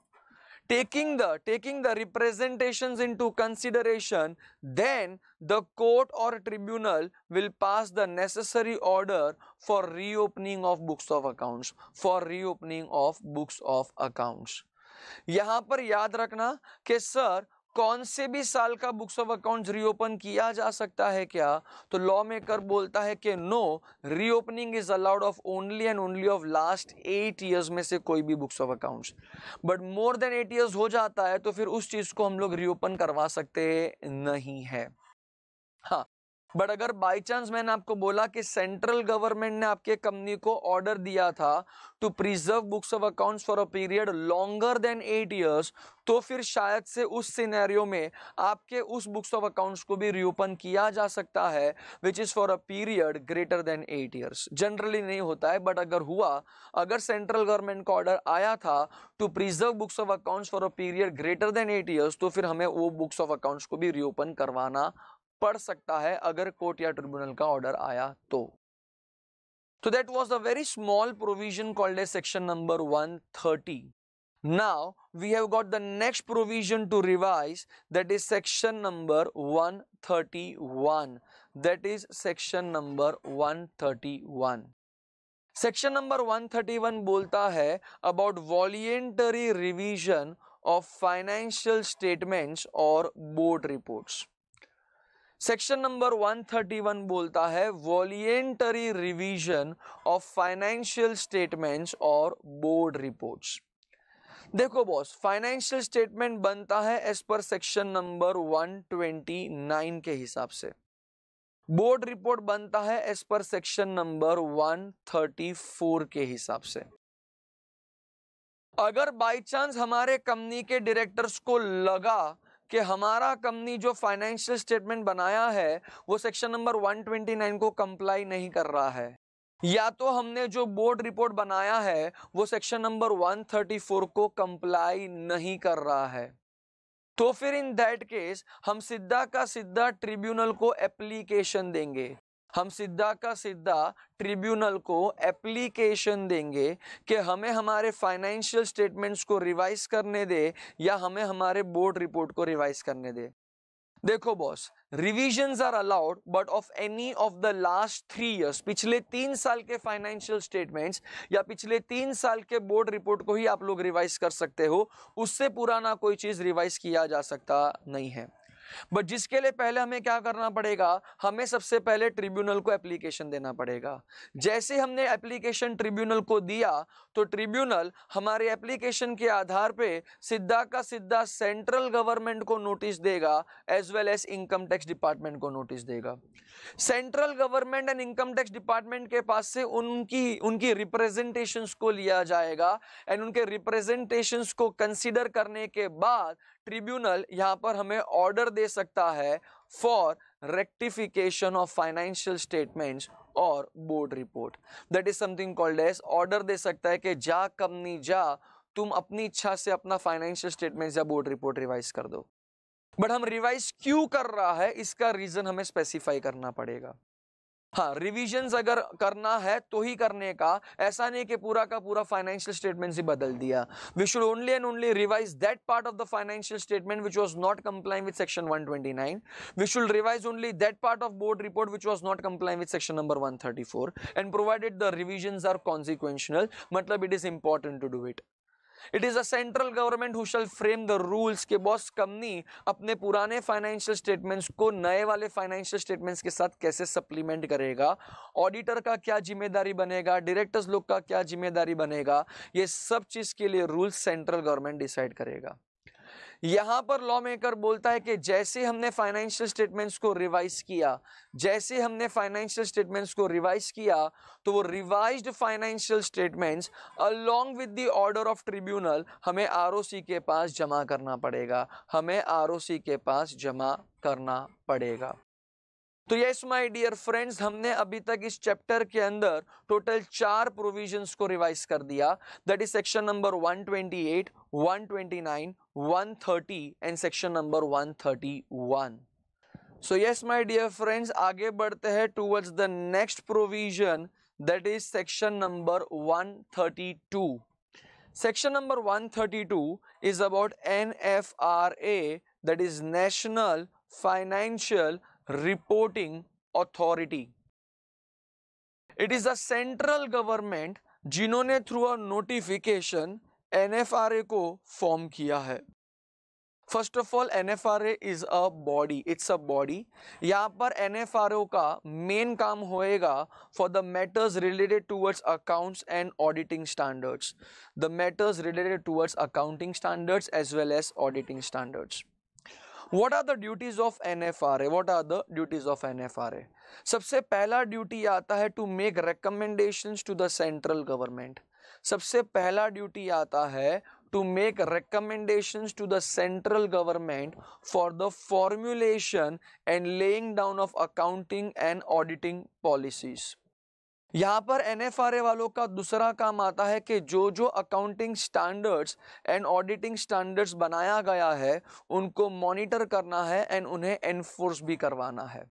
taking the taking the representations into consideration then the court or tribunal will pass the necessary order for reopening of books of accounts for reopening of books of accounts यहाँ पर याद रखना कि सर कौन से भी साल का बुक्स ऑफ अकाउंट्स रीओपन किया जा सकता है क्या तो लॉ मेकर बोलता है कि no reopening is allowed of only and only of last eight years में से कोई भी books of accounts but more than eight years हो जाता है तो फिर उस चीज़ को हम लोग रीओपन करवा सकते नहीं है हाँ बट अगर बाई चांस मैंने आपको बोला कि सेंट्रल गवर्नमेंट ने आपके कंपनी को ऑर्डर दिया था to preserve books of accounts for a period longer than eight years तो फिर शायद से उस सिनेरियो में आपके उस बुक्स ऑफ अकाउंट्स को भी रीओपन किया जा सकता है which is for a period greater than eight years generally नहीं होता है बट अगर हुआ अगर सेंट्रल गवर्नमेंट का ऑर्डर आया था to preserve books of accounts for a period greater than eight years तो फिर हमें वो बुक्स ऑफ अकाउंट्स को भी रीओपन करवाना पढ़ सकता है अगर कोर्ट या ट्रिब्यूनल का ऑर्डर आया तो तो that was a very small provision called section number 130 now we have got the next provision to revise that is section number one that is section number 131 section number 131 बोलता है about voluntary revision of financial statements और board reports section number 131 बोलता है voluntary revision of financial statements और board reports देखो boss financial statement बनता है as per section number 129 के हिसाब से बोर्ड रिपोर्ट बनता है एज पर सेक्शन नंबर 134 के हिसाब से अगर बाय चांस हमारे कंपनी के डायरेक्टर्स को लगा कि हमारा कंपनी जो फाइनेंशियल स्टेटमेंट बनाया है वो सेक्शन नंबर 129 को कंप्लाई नहीं कर रहा है या तो हमने जो बोर्ड रिपोर्ट बनाया है वो सेक्शन नंबर 134 को कंप्लाई नहीं कर रहा है तो फिर इन दैट केस हम सिद्धा का सिद्धा ट्रिब्यूनल को एप्लीकेशन देंगे हम सीधा का सीधा ट्रिब्यूनल को एप्लीकेशन देंगे कि हमें हमारे फाइनेंशियल स्टेटमेंट्स को रिवाइज करने दे या हमें हमारे बोर्ड रिपोर्ट को रिवाइज करने दे देखो boss revisions are allowed but of any of the last three years पिछले तीन साल के फाइनेंशियल स्टेटमेंट्स या पिछले तीन साल के बोर्ड रिपोर्ट को ही आप लोग रिवाइज कर सकते हो उससे पुराना कोई चीज़ रिवाइज किया जा सकता नहीं है बट जिसके लिए पहले हमें क्या करना पड़ेगा हमें सबसे पहले ट्रिब्यूनल को एप्लीकेशन देना पड़ेगा जैसे हमने एप्लीकेशन ट्रिब्यूनल को दिया तो ट्रिब्यूनल हमारे एप्लीकेशन के आधार पे सिद्धा का सिद्धा सेंट्रल गवर्नमेंट को नोटिस देगा as well as income tax department को नोटिस देगा central government and income tax department के पास से उनकी उनकी रिप्रेजेंटेशंस को लिया जाएगा एंड उनके रिप्रेजेंटेशंस को कंसिडर करने के बाद ट्रिब्यूनल यहां पर हमें ऑर्डर दे सकता है for rectification of financial statements और board report that is something called as order दे सकता है कि जा कंपनी जा तुम अपनी इच्छा से अपना फाइनेंशियल स्टेटमेंट या बोर्ड रिपोर्ट रिवाइज कर दो बट हम रिवाइज क्यों कर रहा है इसका रीजन हमें स्पेसिफाई करना पड़ेगा हाँ रिविजन्स अगर करना है तो ही करने का ऐसा नहीं कि पूरा का पूरा फाइनेंशियल स्टेटमेंट से बदल दिया we should only and only revise that part of the financial statement which was not complying with section 129 we should revise only that part of board report which was not complying with section number four and provided the revision are consequential मतलब it is important to do it it is a central government who shall frame the rules के boss company अपने पुराने financial statements को नए वाले financial statements के साथ कैसे सप्लीमेंट करेगा ऑडिटर का क्या जिम्मेदारी बनेगा डायरेक्टर्स लोग का क्या जिम्मेदारी बनेगा ये सब चीज़ के लिए रूल्स सेंट्रल गवर्नमेंट डिसाइड करेगा यहां पर लॉ मेकर बोलता है कि जैसे हमने फाइनेंशियल स्टेटमेंट्स को रिवाइज किया जैसे हमने फाइनेंशियल स्टेटमेंट्स को रिवाइज किया तो वो revised financial statements along with the order of tribunal हमें आरओसी के पास जमा करना पड़ेगा हमें आरओसी के पास जमा करना पड़ेगा तो यस माय डियर फ्रेंड्स हमने अभी तक इस चैप्टर के अंदर टोटल चार प्रोविजंस को रिवाइज कर दिया that is section number 128, 129, 130 and section number 131 so yes my dear friends आगे बढ़ते हैं towards the next provision that is section number 132 section number 132 is about NFRA that is national financial reporting authority. It is the central government जिन्होंने through a notification NFRA को form किया है first of all N F R A is a body it's a body यहाँ पर N F R O का main काम होएगा for the matters related towards accounts and auditing standards the matters related towards accounting standards as well as auditing standards What are the duties of NFRA? What are the duties of NFRA? सबसे पहला duty आता है to make recommendations to the central government. सबसे पहला duty आता है to make recommendations to the central government for the formulation and laying down of accounting and auditing policies. यहाँ पर एनएफआरए वालों का दूसरा काम आता है कि जो जो accounting standards and auditing standards बनाया गया है उनको मॉनिटर करना है एंड उन्हें एनफोर्स भी करवाना है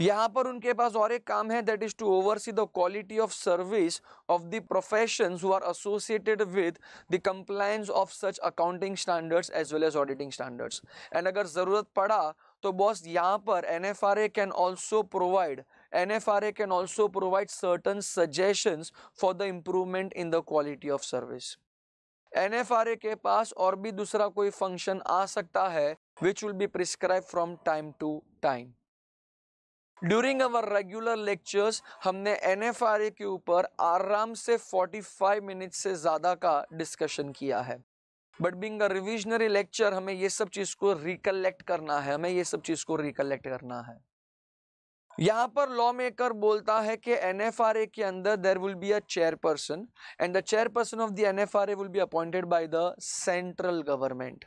यहाँ पर उनके पास और एक काम है that is to oversee the quality of service of the profession who are associated with the compliance of such accounting standards as well as auditing standards and अगर ज़रूरत पड़ा तो बॉस यहाँ पर N F R A can also provide N F R A can also provide certain suggestion for the improvement in the quality of service N F R A के पास और भी दूसरा कोई फंक्शन आ सकता है which will be prescribe from time to time during our regular lectures हमने एन एफ आर ए के ऊपर आराम से फोर्टी फाइव मिनट से ज़्यादा का डिस्कशन किया है but being a revisionary lecture हमें ये सब चीज को रिकलेक्ट करना है हमें ये सब चीज को रिकलेक्ट करना है यहां पर लॉ मेकर बोलता है कि ए के अंदर there will be a chairperson and the chairperson of the A will be appointed by the central government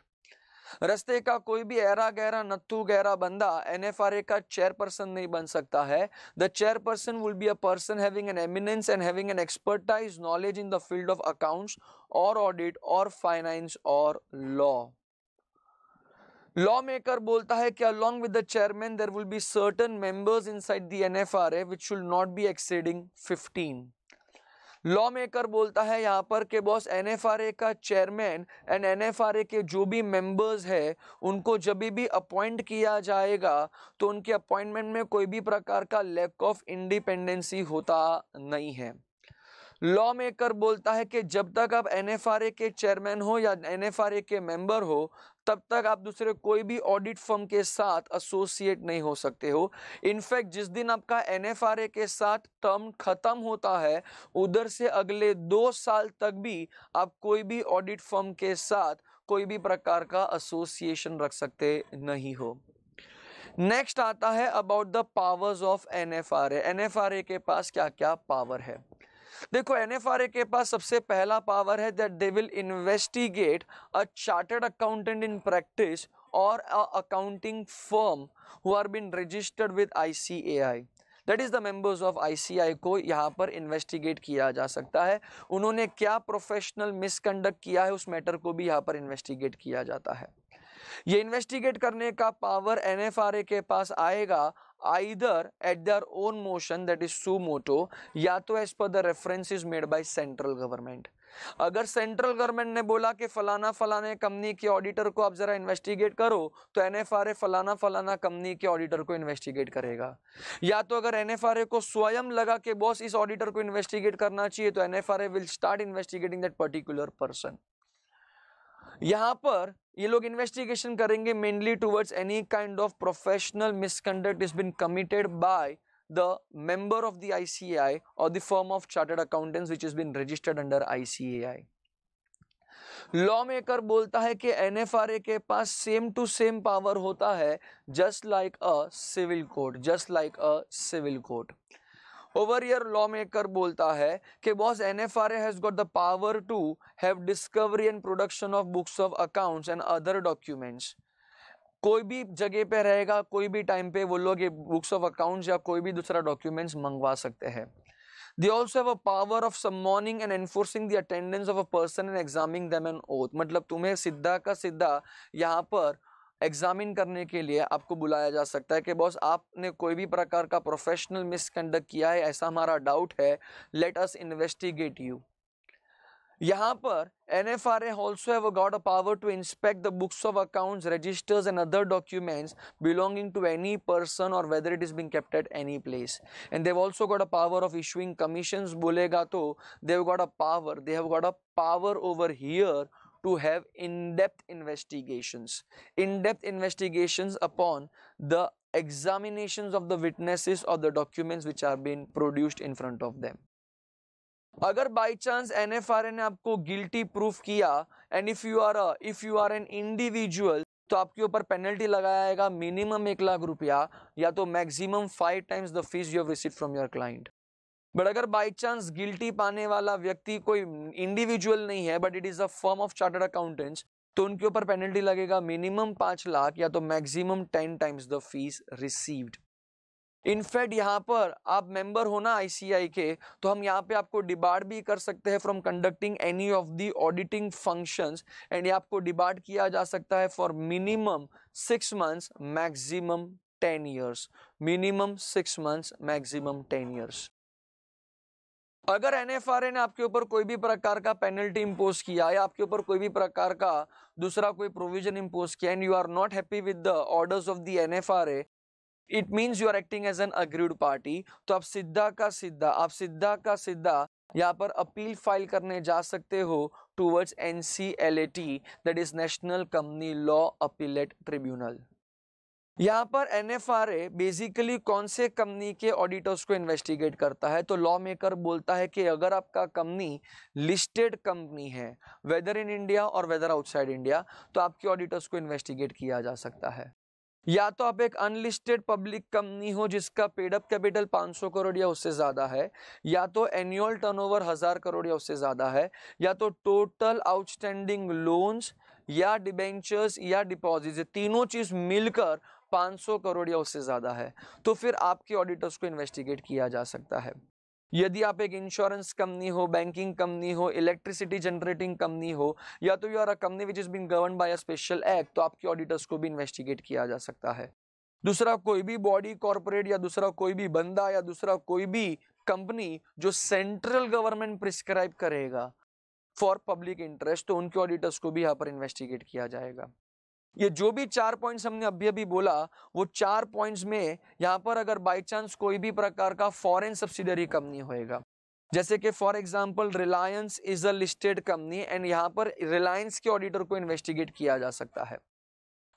रस्ते का कोई भी एरा गहरा नत्थू गहरा बंदा ए का चेयरपर्सन नहीं बन सकता है the chairperson will be a person having an eminence and having an expertise knowledge in the field of accounts और ऑडिट और फाइनेंस और लॉ लॉ मेकर बोलता है कि along with the chairman there will be certain members inside the A which should not be exceeding fifteen law maker बोलता है यहाँ पर कि बॉस एन का चेयरमैन एंड एन के जो भी मेंबर्स है उनको जब भी अपॉइंट किया जाएगा तो उनके अपॉइंटमेंट में कोई भी प्रकार का लैक ऑफ इंडिपेंडेंसी होता नहीं है लॉ मेकर बोलता है कि जब तक आप एन के चेयरमैन हो या एन के मेंबर हो तब तक आप दूसरे कोई भी ऑडिट फर्म के साथ एसोसिएट नहीं हो सकते हो इनफैक्ट जिस दिन आपका एन के साथ टर्म खत्म होता है उधर से अगले दो साल तक भी आप कोई भी ऑडिट फर्म के साथ कोई भी प्रकार का एसोसिएशन रख सकते नहीं हो नेक्स्ट आता है about the powers of N F R N F R A के पास क्या क्या पावर है देखो एन के पास सबसे पहला पावर है that they will investigate a chartered accountant in practice or a accounting firm who are been registered with I that is the members of I C I को यहाँ पर इन्वेस्टिगेट किया जा सकता है उन्होंने क्या प्रोफेशनल मिसकंडक्ट किया है उस मैटर को भी यहाँ पर इन्वेस्टिगेट किया जाता है ये इन्वेस्टिगेट करने का पावर एनएफआरए के पास आएगा either at their own motion that is su moto या तो as per the references made by central government अगर सेंट्रल गवर्नमेंट ने बोला कि फलाना फलाने कंपनी के ऑडिटर को आप ज़रा इन्वेस्टिगेट करो तो एनएफआरए फलाना फलाना कंपनी के ऑडिटर को इन्वेस्टिगेट करेगा या तो अगर एनएफआरए को स्वयं लगा कि बॉस इस ऑडिटर को इन्वेस्टिगेट करना चाहिए तो NFRA will start investigating that particular person यहां पर ये लोग इन्वेस्टिगेशन करेंगे mainly towards any kind of professional misconduct is been committed by the member of the ICAI और the firm of chartered accountants which is been registered under ICAI law maker बोलता है कि NFRA के पास same to same power होता है just like a civil court just like a civil court over year law maker बोलता है कि boss N F R as got the power to have discovery and production of books of accounts and other documents कोई भी जगह पे रहेगा कोई भी टाइम पे वो लोग ये बुक्स ऑफ अकाउंट्स या कोई भी दूसरा डॉक्यूमेंट्स मंगवा सकते हैं they also have a power of summoning and enforcing the attendance of a person and examining them an oath मतलब तुम्हें सीधा का सीधा यहाँ पर एग्ज़ामिन करने के लिए आपको बुलाया जा सकता है कि बॉस आपने कोई भी प्रकार का प्रोफेशनल मिसकंडक्ट किया है ऐसा हमारा डाउट है लेट अस इन्वेस्टिगेट यू यहाँ पर N F R also have got a power to inspect the books of accounts registers and other documents belonging to any person और whether it is being kept at any place and they also got a power of issuing commission बोलेगा तो they got a power they have a power over here to have in-depth investigations in-depth investigations upon the examinations of the witnesses or the documents which are been produced in front of them अगर by chance N ने आपको guilty proof किया and if you are if you are an individual तो आपके ऊपर penalty लगाया जाएगा minimum एक लाख रुपया या तो maximum five times the fees you have receive from your client but अगर बाई चांस गिल्टी पाने वाला व्यक्ति कोई इंडिविजुअल नहीं है but it is a form of chartered accountants तो उनके ऊपर पेनल्टी लगेगा मिनिमम पांच लाख या तो maximum ten times the fees received in fact यहाँ पर आप मेंबर हो ना आईसीआई के तो हम यहाँ पे आपको डिबार्ड भी कर सकते हैं from conducting any of the auditing functions and आपको डिबार्ड किया जा सकता है for minimum six months maximum ten years minimum six months maximum ten years अगर एन ने आपके ऊपर कोई भी प्रकार का पेनल्टी इम्पोज किया या आपके ऊपर कोई भी प्रकार का दूसरा कोई प्रोविजन इम्पोज किया and you are not happy with the orders of the N it means you are acting as an agreed party तो आप सीधा का सीधा आप सीधा का सीधा यहाँ पर अपील फाइल करने जा सकते हो towards N C L A T that is national company law appellate tribunal यहाँ पर एन बेसिकली कौन से कंपनी के ऑडिटर्स को इन्वेस्टिगेट करता है तो लॉ मेकर बोलता है कि अगर आपका कंपनी लिस्टेड कंपनी है वेदर इन इंडिया और वेदर आउटसाइड इंडिया तो आपके ऑडिटर्स को इन्वेस्टिगेट किया जा सकता है या तो आप एक अनलिस्टेड पब्लिक कंपनी हो जिसका पेडअप कैपिटल 500 करोड़ या उससे ज़्यादा है या तो एनुअल टर्नओवर हज़ार करोड़ या उससे ज़्यादा है या तो टोटल आउटस्टैंडिंग लोन्स या डिबेंचर्स या डिपॉजिट्स तीनों चीज़ मिलकर 500 करोड़ या उससे ज़्यादा है तो फिर आपके ऑडिटर्स को इन्वेस्टिगेट किया जा सकता है यदि आप एक इंश्योरेंस कंपनी हो बैंकिंग कंपनी हो इलेक्ट्रिसिटी जनरेटिंग कंपनी हो या तो you are a company which is been govern by a special act तो आपके ऑडिटर्स को भी इन्वेस्टिगेट किया जा सकता है दूसरा कोई भी बॉडी कॉरपोरेट या दूसरा कोई भी बंदा या दूसरा कोई भी कंपनी जो सेंट्रल गवर्नमेंट प्रिस्क्राइब करेगा फॉर पब्लिक इंटरेस्ट तो उनके ऑडिटर्स को भी यहाँ पर इन्वेस्टिगेट किया जाएगा ये जो भी चार पॉइंट्स हमने अभी अभी बोला वो चार पॉइंट्स में यहाँ पर अगर बाई चांस कोई भी प्रकार का फॉरेन सब्सिडरी कंपनी होएगा जैसे कि for example Reliance is a listed company and यहाँ पर रिलायंस के ऑडिटर को इन्वेस्टिगेट किया जा सकता है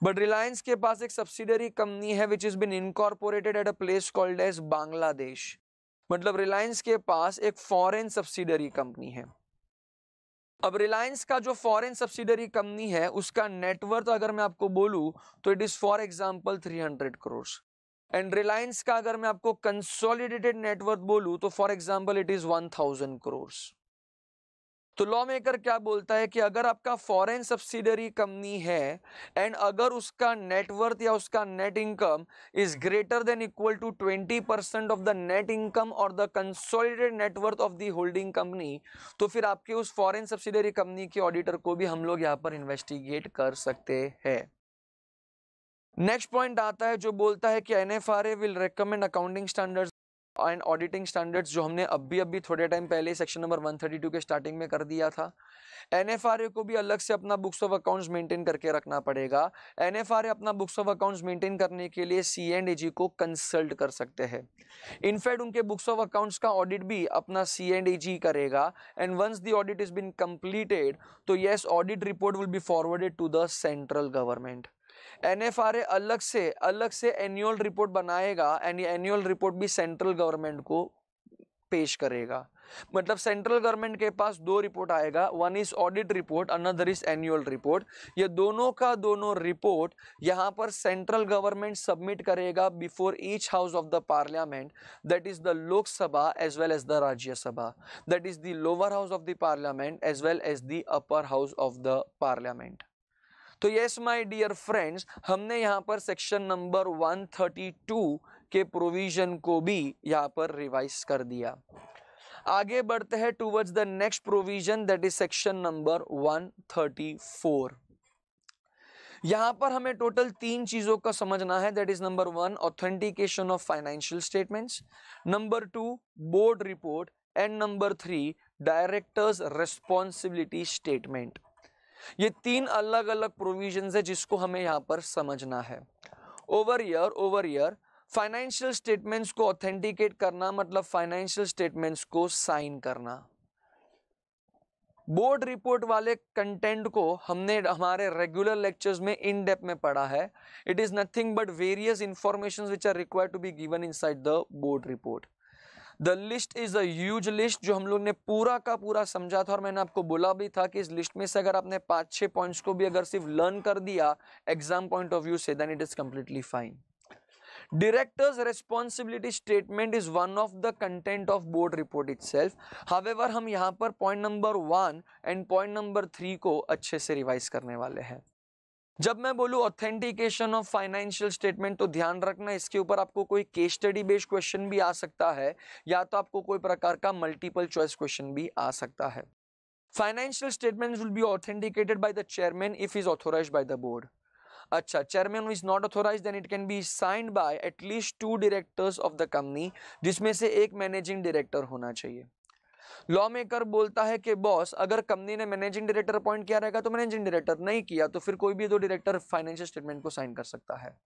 बट रिलायंस के पास एक सब्सिडरी कंपनी है which is been incorporated at a place called as Bangladesh मतलब रिलायंस के पास एक फॉरेन सब्सिडरी कंपनी है अब रिलायंस का जो फॉरेन सब्सिडरी कंपनी है उसका नेटवर्थ अगर मैं आपको बोलू तो it is for example three hundred crore and Reliance का अगर मैं आपको कंसोलिडेटेड नेटवर्थ बोलू तो for example it is one thousand crore तो लॉ मेकर क्या बोलता है कि अगर आपका फॉरेन सब्सिडरी कंपनी है एंड अगर उसका नेटवर्थ या उसका net income is greater than equal to 20 percent of the net income और the consolidated net worth of the holding company तो फिर आपके उस फॉरेन सब्सिडरी कंपनी के ऑडिटर को भी हम लोग यहाँ पर इन्वेस्टिगेट कर सकते हैं नेक्स्ट पॉइंट आता है जो बोलता है कि N F R A will recommend accounting standards and auditing standards जो हमने अभी अभी थोड़े टाइम पहले सेक्शन नंबर 132 के स्टार्टिंग में कर दिया था एन को भी अलग से अपना बुक्स ऑफ अकाउंट्स मेंटेन करके रखना पड़ेगा एन अपना बुक्स ऑफ अकाउंट्स मेंटेन करने के लिए सी एंड ए को कंसल्ट कर सकते हैं इनफैक्ट उनके बुक्स ऑफ अकाउंट्स का ऑडिट भी अपना सी एंड ए करेगा and once the audit is been completed तो yes audit report will be forwarded to the central government N F R A अलग से अलग से एनुअल रिपोर्ट बनाएगा एंड एनुअल रिपोर्ट भी सेंट्रल गवर्नमेंट को पेश करेगा मतलब सेंट्रल गवर्नमेंट के पास दो रिपोर्ट आएगा one is audit report another is annual report ये दोनों का दोनों रिपोर्ट यहाँ पर सेंट्रल गवर्नमेंट सबमिट करेगा before each house of the parliament that is the Lok Sabha as well as the Rajya Sabha that is the lower house of the parliament as well as the upper house of the parliament तो yes my dear friends हमने यहाँ पर section number 132 के provision को भी यहाँ पर revise कर दिया आगे बढ़ते हैं towards the next provision that is section number 134 यहाँ पर हमें टोटल तीन चीज़ों का समझना है that is number one authentication of financial statements number two board report and number three directors responsibility statement ये तीन अलग अलग प्रोविजन है जिसको हमें यहाँ पर समझना है over year over year financial statements को ऑथेंटिकेट करना मतलब फाइनेंशियल स्टेटमेंट्स को साइन करना बोर्ड रिपोर्ट वाले कंटेंट को हमने हमारे रेगुलर लेक्चर्स में इन डेप में पढ़ा है it is nothing but various information which are required to be given inside the board report the list is as list जो हम लोग ने पूरा का पूरा समझा था और मैंने आपको बोला भी था कि इस लिस्ट में से अगर आपने पांच छह पॉइंट्स को भी अगर सिर्फ लर्न कर दिया एग्जाम पॉइंट ऑफ व्यू से then it is completely fine responsibility statement is one of the content of board report itself however हम यहाँ पर point number one and point number three को अच्छे से रिवाइज करने वाले हैं जब मैं बोलूँ ऑथेंटिकेशन ऑफ फाइनेंशियल स्टेटमेंट तो ध्यान रखना इसके ऊपर आपको कोई केस स्टडी बेस्ड क्वेश्चन भी आ सकता है या तो आपको कोई प्रकार का मल्टीपल चॉइस क्वेश्चन भी आ सकता है financial statement will be authenticated by the chairman if is authorise by the board अच्छा chairman is not authorise then it can be signed by at least two directors of the company जिसमें से एक managing director होना चाहिए law maker बोलता है कि boss अगर कंपनी ने मैनेजिंग डायरेक्टर अपॉइंट किया रहेगा तो मैनेजिंग डायरेक्टर नहीं किया तो फिर कोई भी दो डायरेक्टर फाइनेंशियल स्टेटमेंट को साइन कर सकता है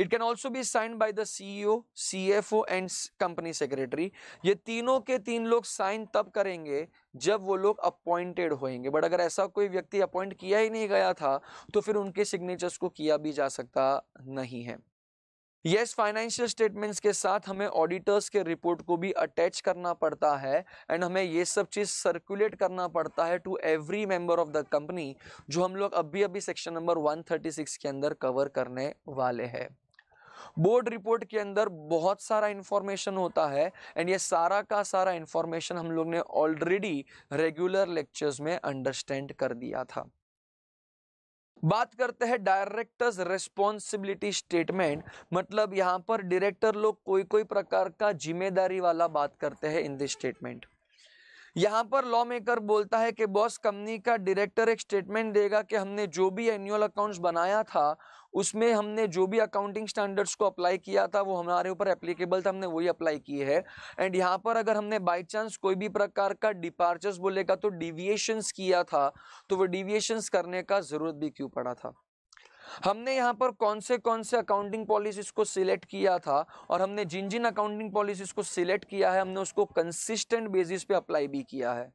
it can also be sign by the CEO, O and company secretary ये तीनों के तीन लोग साइन तब करेंगे जब वो लोग अपॉइंटेड होंगे बट अगर ऐसा कोई व्यक्ति अपॉइंट किया ही नहीं गया था तो फिर उनके सिग्नेचर्स को किया भी जा सकता नहीं है यस फाइनेंशियल स्टेटमेंट्स के साथ हमें ऑडिटर्स के रिपोर्ट को भी अटैच करना पड़ता है एंड हमें ये सब चीज़ सर्कुलेट करना पड़ता है to every member of the company जो हम लोग अभी अभी सेक्शन नंबर 136 के अंदर कवर करने वाले हैं बोर्ड रिपोर्ट के अंदर बहुत सारा इन्फॉर्मेशन होता है एंड ये सारा का सारा इन्फॉर्मेशन हम लोग ने ऑलरेडी रेगुलर लेक्चर्स में अंडरस्टैंड कर दिया था बात करते हैं डायरेक्टर्स रिस्पॉन्सिबिलिटी स्टेटमेंट मतलब यहां पर डायरेक्टर लोग कोई कोई प्रकार का जिम्मेदारी वाला बात करते हैं इन दिस स्टेटमेंट यहां पर लॉ मेकर बोलता है कि बॉस कंपनी का डायरेक्टर एक स्टेटमेंट देगा कि हमने जो भी एनुअल अकाउंट्स बनाया था उसमें हमने जो भी अकाउंटिंग स्टैंडर्ड्स को अप्लाई किया था वो हमारे ऊपर एप्लीकेबल था हमने वही अप्लाई किए है एंड यहाँ पर अगर हमने बाई चांस कोई भी प्रकार का डिपार्चर्स बोलेगा तो डिविएशंस किया था तो वो डिविएशंस करने का ज़रूरत भी क्यों पड़ा था हमने यहाँ पर कौन से कौन से अकाउंटिंग पॉलिसीज को सिलेक्ट किया था और हमने जिन जिन अकाउंटिंग पॉलिसीज को सिलेक्ट किया है हमने उसको कंसिस्टेंट बेसिस पे अप्लाई भी किया है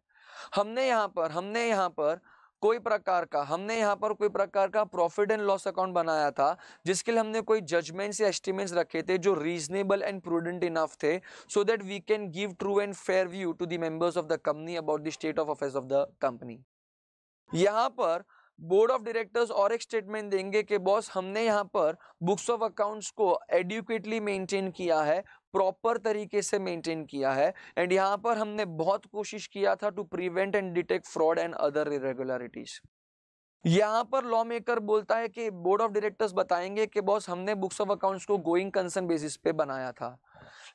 हमने यहाँ पर हमने यहाँ पर कोई प्रकार का हमने यहाँ पर कोई प्रकार का प्रॉफिट एंड लॉस अकाउंट बनाया था जिसके लिए हमने कोई जजमेंट्स या एस्टिमेट्स रखे थे जो रीजनेबल एंड प्रूडेंट इनफ थे so that we can give true and fair view to देंबर्स members of the company about the state of affairs of the company यहाँ पर बोर्ड ऑफ डायरेक्टर्स और एक स्टेटमेंट देंगे कि बॉस हमने यहाँ पर बुक्स ऑफ अकाउंट्स को एडुकेटली मेंटेन किया है प्रॉपर तरीके से मेंटेन किया है एंड यहाँ पर हमने बहुत कोशिश किया था to prevent and detect fraud and other irregularities यहाँ पर लॉ मेकर बोलता है कि बोर्ड ऑफ डायरेक्टर्स बताएंगे कि बॉस हमने बुक्स ऑफ अकाउंट्स को गोइंग कंसर्न बेसिस पे बनाया था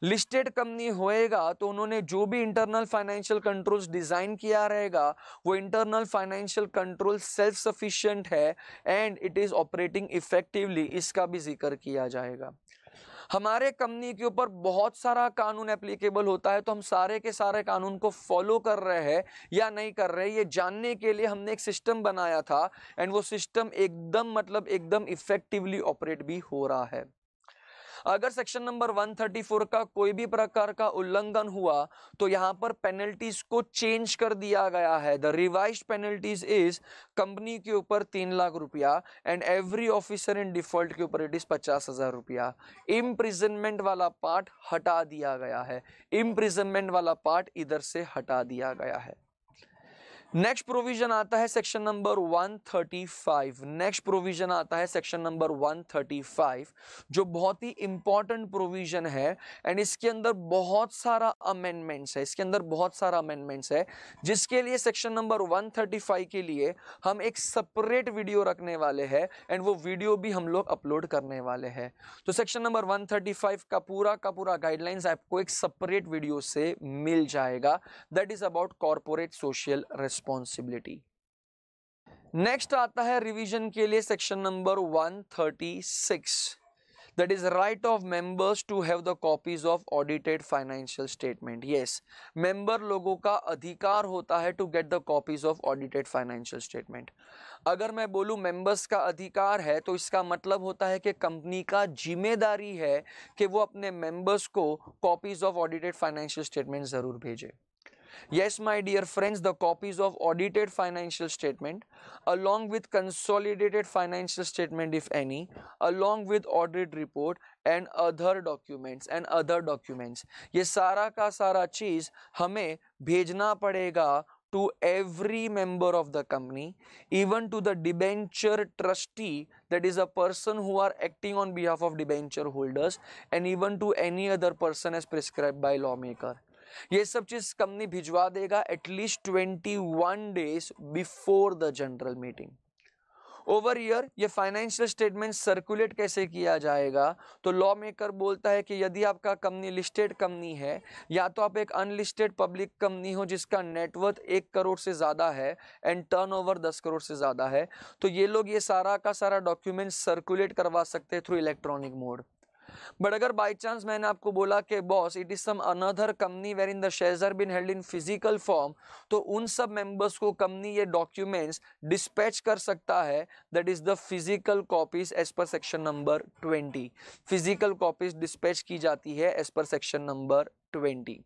लिस्टेड कंपनी होएगा तो उन्होंने जो भी इंटरनल फाइनेंशियल कंट्रोल्स डिजाइन किया रहेगा वो internal financial control self sufficient है and it is operating effectively इसका भी जिक्र किया जाएगा हमारे कंपनी के ऊपर बहुत सारा कानून एप्लीकेबल होता है तो हम सारे के सारे कानून को फॉलो कर रहे हैं या नहीं कर रहे ये जानने के लिए हमने एक सिस्टम बनाया था एंड वो सिस्टम एकदम मतलब एकदम इफेक्टिवली ऑपरेट भी हो रहा है अगर सेक्शन नंबर 134 का कोई भी प्रकार का उल्लंघन हुआ तो यहाँ पर पेनल्टीज को चेंज कर दिया गया है the revise penalties is company के ऊपर तीन लाख रुपया and every officer in default के ऊपर इट इज पचास हजार रुपया इम्प्रिजनमेंट वाला पार्ट हटा दिया गया है इम्प्रिजनमेंट वाला पार्ट इधर से हटा दिया गया है नेक्स्ट प्रोविजन आता है सेक्शन नंबर 135 नेक्स्ट प्रोविजन आता है सेक्शन नंबर 135 जो बहुत ही इंपॉर्टेंट प्रोविजन है एंड इसके अंदर बहुत सारा अमेंडमेंट्स है इसके अंदर बहुत सारा अमेंडमेंट्स है जिसके लिए सेक्शन नंबर 135 के लिए हम एक सेपरेट वीडियो रखने वाले हैं एंड वो वीडियो भी हम लोग अपलोड करने वाले हैं तो सेक्शन नंबर वन का पूरा का पूरा गाइडलाइंस आपको एक सेपरेट वीडियो से मिल जाएगा that is about corporate social responsibility next आता है रिवीजन के लिए section number 136 that is right of members to have the copies of audited financial statement yes member लोगों का अधिकार होता है to get the copies of audited financial statement अगर मैं बोलूँ members का अधिकार है तो इसका मतलब होता है कि कंपनी का जिम्मेदारी है कि वो अपने members को copies of audited financial statement ज़रूर भेजे Yes, my dear friends, the copies of audited financial statement along with consolidated financial statement if any, along with audit report and other documents and other documents. ये सारा का सारा चीज़ हमें भेजना पड़ेगा to every member of the company, even to the debenture trustee, that is a person who are acting on behalf of debenture holders, and even to any other person as prescribed by lawmaker. ये सब चीज company भिजवा देगा at least twenty one days before the general meeting over year ये financial statement circulate कैसे किया जाएगा तो लॉ मेकर बोलता है कि यदि आपका कंपनी लिस्टेड कंपनी है या तो आप एक अनलिस्टेड पब्लिक कंपनी हो जिसका नेटवर्थ एक करोड़ से ज़्यादा है एंड टर्नओवर दस करोड़ से ज़्यादा है तो ये लोग ये सारा का सारा डॉक्यूमेंट सर्कुलेट करवा सकते हैं थ्रू इलेक्ट्रॉनिक मोड बट अगर बाई चांस मैंने आपको बोला कि boss it is some another company where in the shares are been held in physical form तो उन सब मेंबर्स को कंपनी ये डॉक्यूमेंट्स डिस्पैच कर सकता है that is the physical copies as per section number twenty physical copies dispatch की जाती है as per section number twenty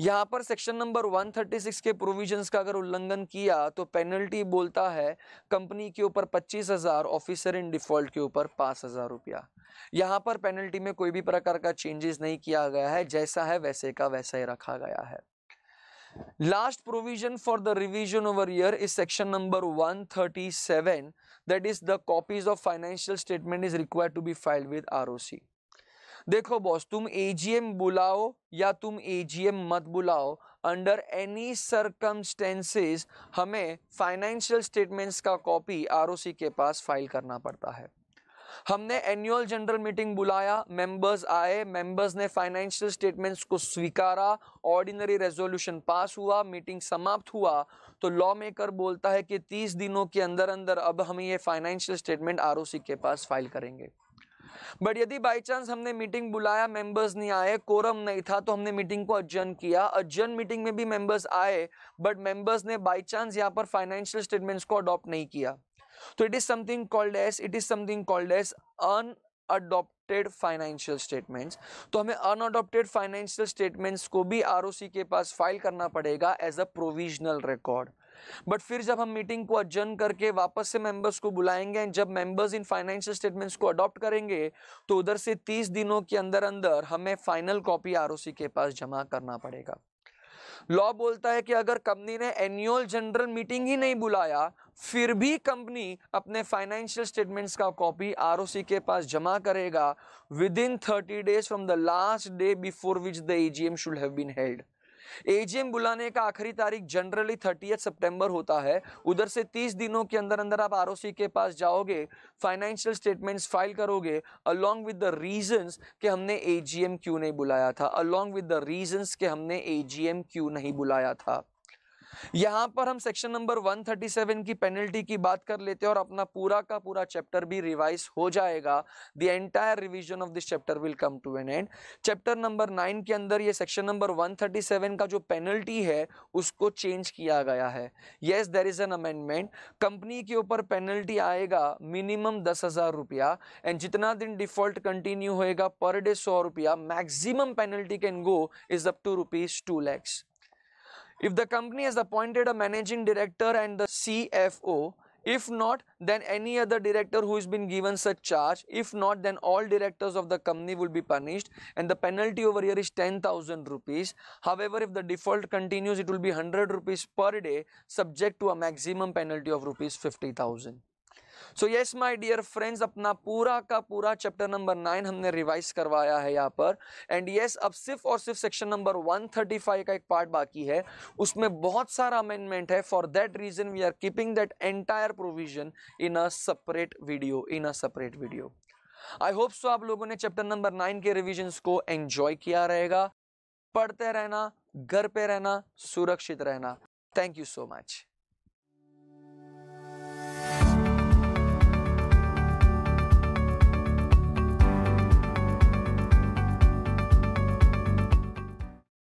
यहाँ पर सेक्शन नंबर 136 के प्रोविजंस का अगर उल्लंघन किया तो पेनल्टी बोलता है कंपनी के ऊपर पच्चीस हज़ार ऑफिसर इन डिफ़ॉल्ट के ऊपर पाँच हज़ार रुपया यहाँ पर पेनल्टी में कोई भी प्रकार का चेंजेस नहीं किया गया है जैसा है वैसे का वैसा ही रखा गया है last provision for the revision over here is section number 137 that is the copies of financial statement is required to be filed with ROC देखो बॉस तुम एजीएम बुलाओ या तुम एजीएम मत बुलाओ अंडर एनी सरकमस्टेंसेस हमें फाइनेंशियल स्टेटमेंट्स का copy ROC के पास फाइल करना पड़ता है हमने एनुअल जनरल मीटिंग बुलाया मेंबर्स आए मेंबर्स ने फाइनेंशियल स्टेटमेंट्स को स्वीकारा ऑर्डिनरी रेजोल्यूशन पास हुआ मीटिंग समाप्त हुआ तो लॉ मेकर बोलता है कि 30 दिनों के अंदर अंदर अब हम ये फाइनेंशियल स्टेटमेंट आरओसी के पास फाइल करेंगे बट यदि बाय चांस हमने मीटिंग बुलाया मेंबर्स नहीं आए कोरम नहीं था तो हमने मीटिंग को अर्जन किया अर्जन मीटिंग में भी मेंबर्स आए बट मेंबर्स ने बाय चांस यहाँ पर फाइनेंशियल स्टेटमेंट्स को अडॉप्ट नहीं किया तो it is something called as it is something called as unadopted financial statements तो हमें अनअडॉप्टेड फाइनेंशियल स्टेटमेंट्स को भी आर के पास फाइल करना पड़ेगा as a provisional record but फिर जब हम मीटिंग को अर्जन करके वापस से मेंबर्स को बुलाएंगे एंड जब मेंबर्स इन फाइनेंशियल स्टेटमेंट्स को अडॉप्ट करेंगे तो उधर से 30 दिनों के अंदर अंदर हमें फाइनल कॉपी आर के पास जमा करना पड़ेगा लॉ बोलता है कि अगर कंपनी ने एनुअल जनरल मीटिंग ही नहीं बुलाया फिर भी कंपनी अपने फाइनेंशियल स्टेटमेंट्स का कॉपी आर के पास जमा करेगा within thirty days from the last day before which the AGM should have been held AGM बुलाने का आखिरी तारीख जनरली थर्टी सितंबर होता है उधर से 30 दिनों के अंदर अंदर आप आरओसी के पास जाओगे फाइनेंशियल स्टेटमेंट्स फाइल करोगे अलॉन्ग विद द रीजंस कि हमने एजीएम क्यों नहीं बुलाया था अलॉन्ग विद द रीजंस कि हमने एजीएम क्यों नहीं बुलाया था यहाँ पर हम सेक्शन नंबर 137 की पेनल्टी की बात कर लेते हैं और अपना पूरा का पूरा चैप्टर भी रिवाइज हो जाएगा the entire revision of this chapter will come to an end chapter number 9 के अंदर ये सेक्शन नंबर 137 का जो पेनल्टी है उसको चेंज किया गया है yes there is an amendment company के ऊपर पेनल्टी आएगा मिनिमम दस हज़ार रुपया एंड जितना दिन डिफॉल्ट कंटिन्यू होएगा पर डे सौ रुपया maximum penalty can go is up to rupees two lakhs If the company has appointed a managing director and the CFO, if not, then any other director who has been given such charge. If not, then all directors of the company will be punished and the penalty over here is 10,000 rupees. However, if the default continues, it will be 100 rupees per day subject to a maximum penalty of rupees 50,000. So yes my dear friends अपना पूरा का पूरा chapter number nine हमने revise करवाया है यहाँ पर and yes yes, अब सिर्फ और सिर्फ सेक्शन नंबर 135 का एक पार्ट बाकी है उसमें बहुत सारा अमेंडमेंट है for that reason we are keeping that entire provision in a separate video in a separate video I hope so आप लोगों ने चैप्टर नंबर नाइन के रिविजन को एंजॉय किया रहेगा पढ़ते रहना घर पे रहना सुरक्षित रहना थैंक यू सो मच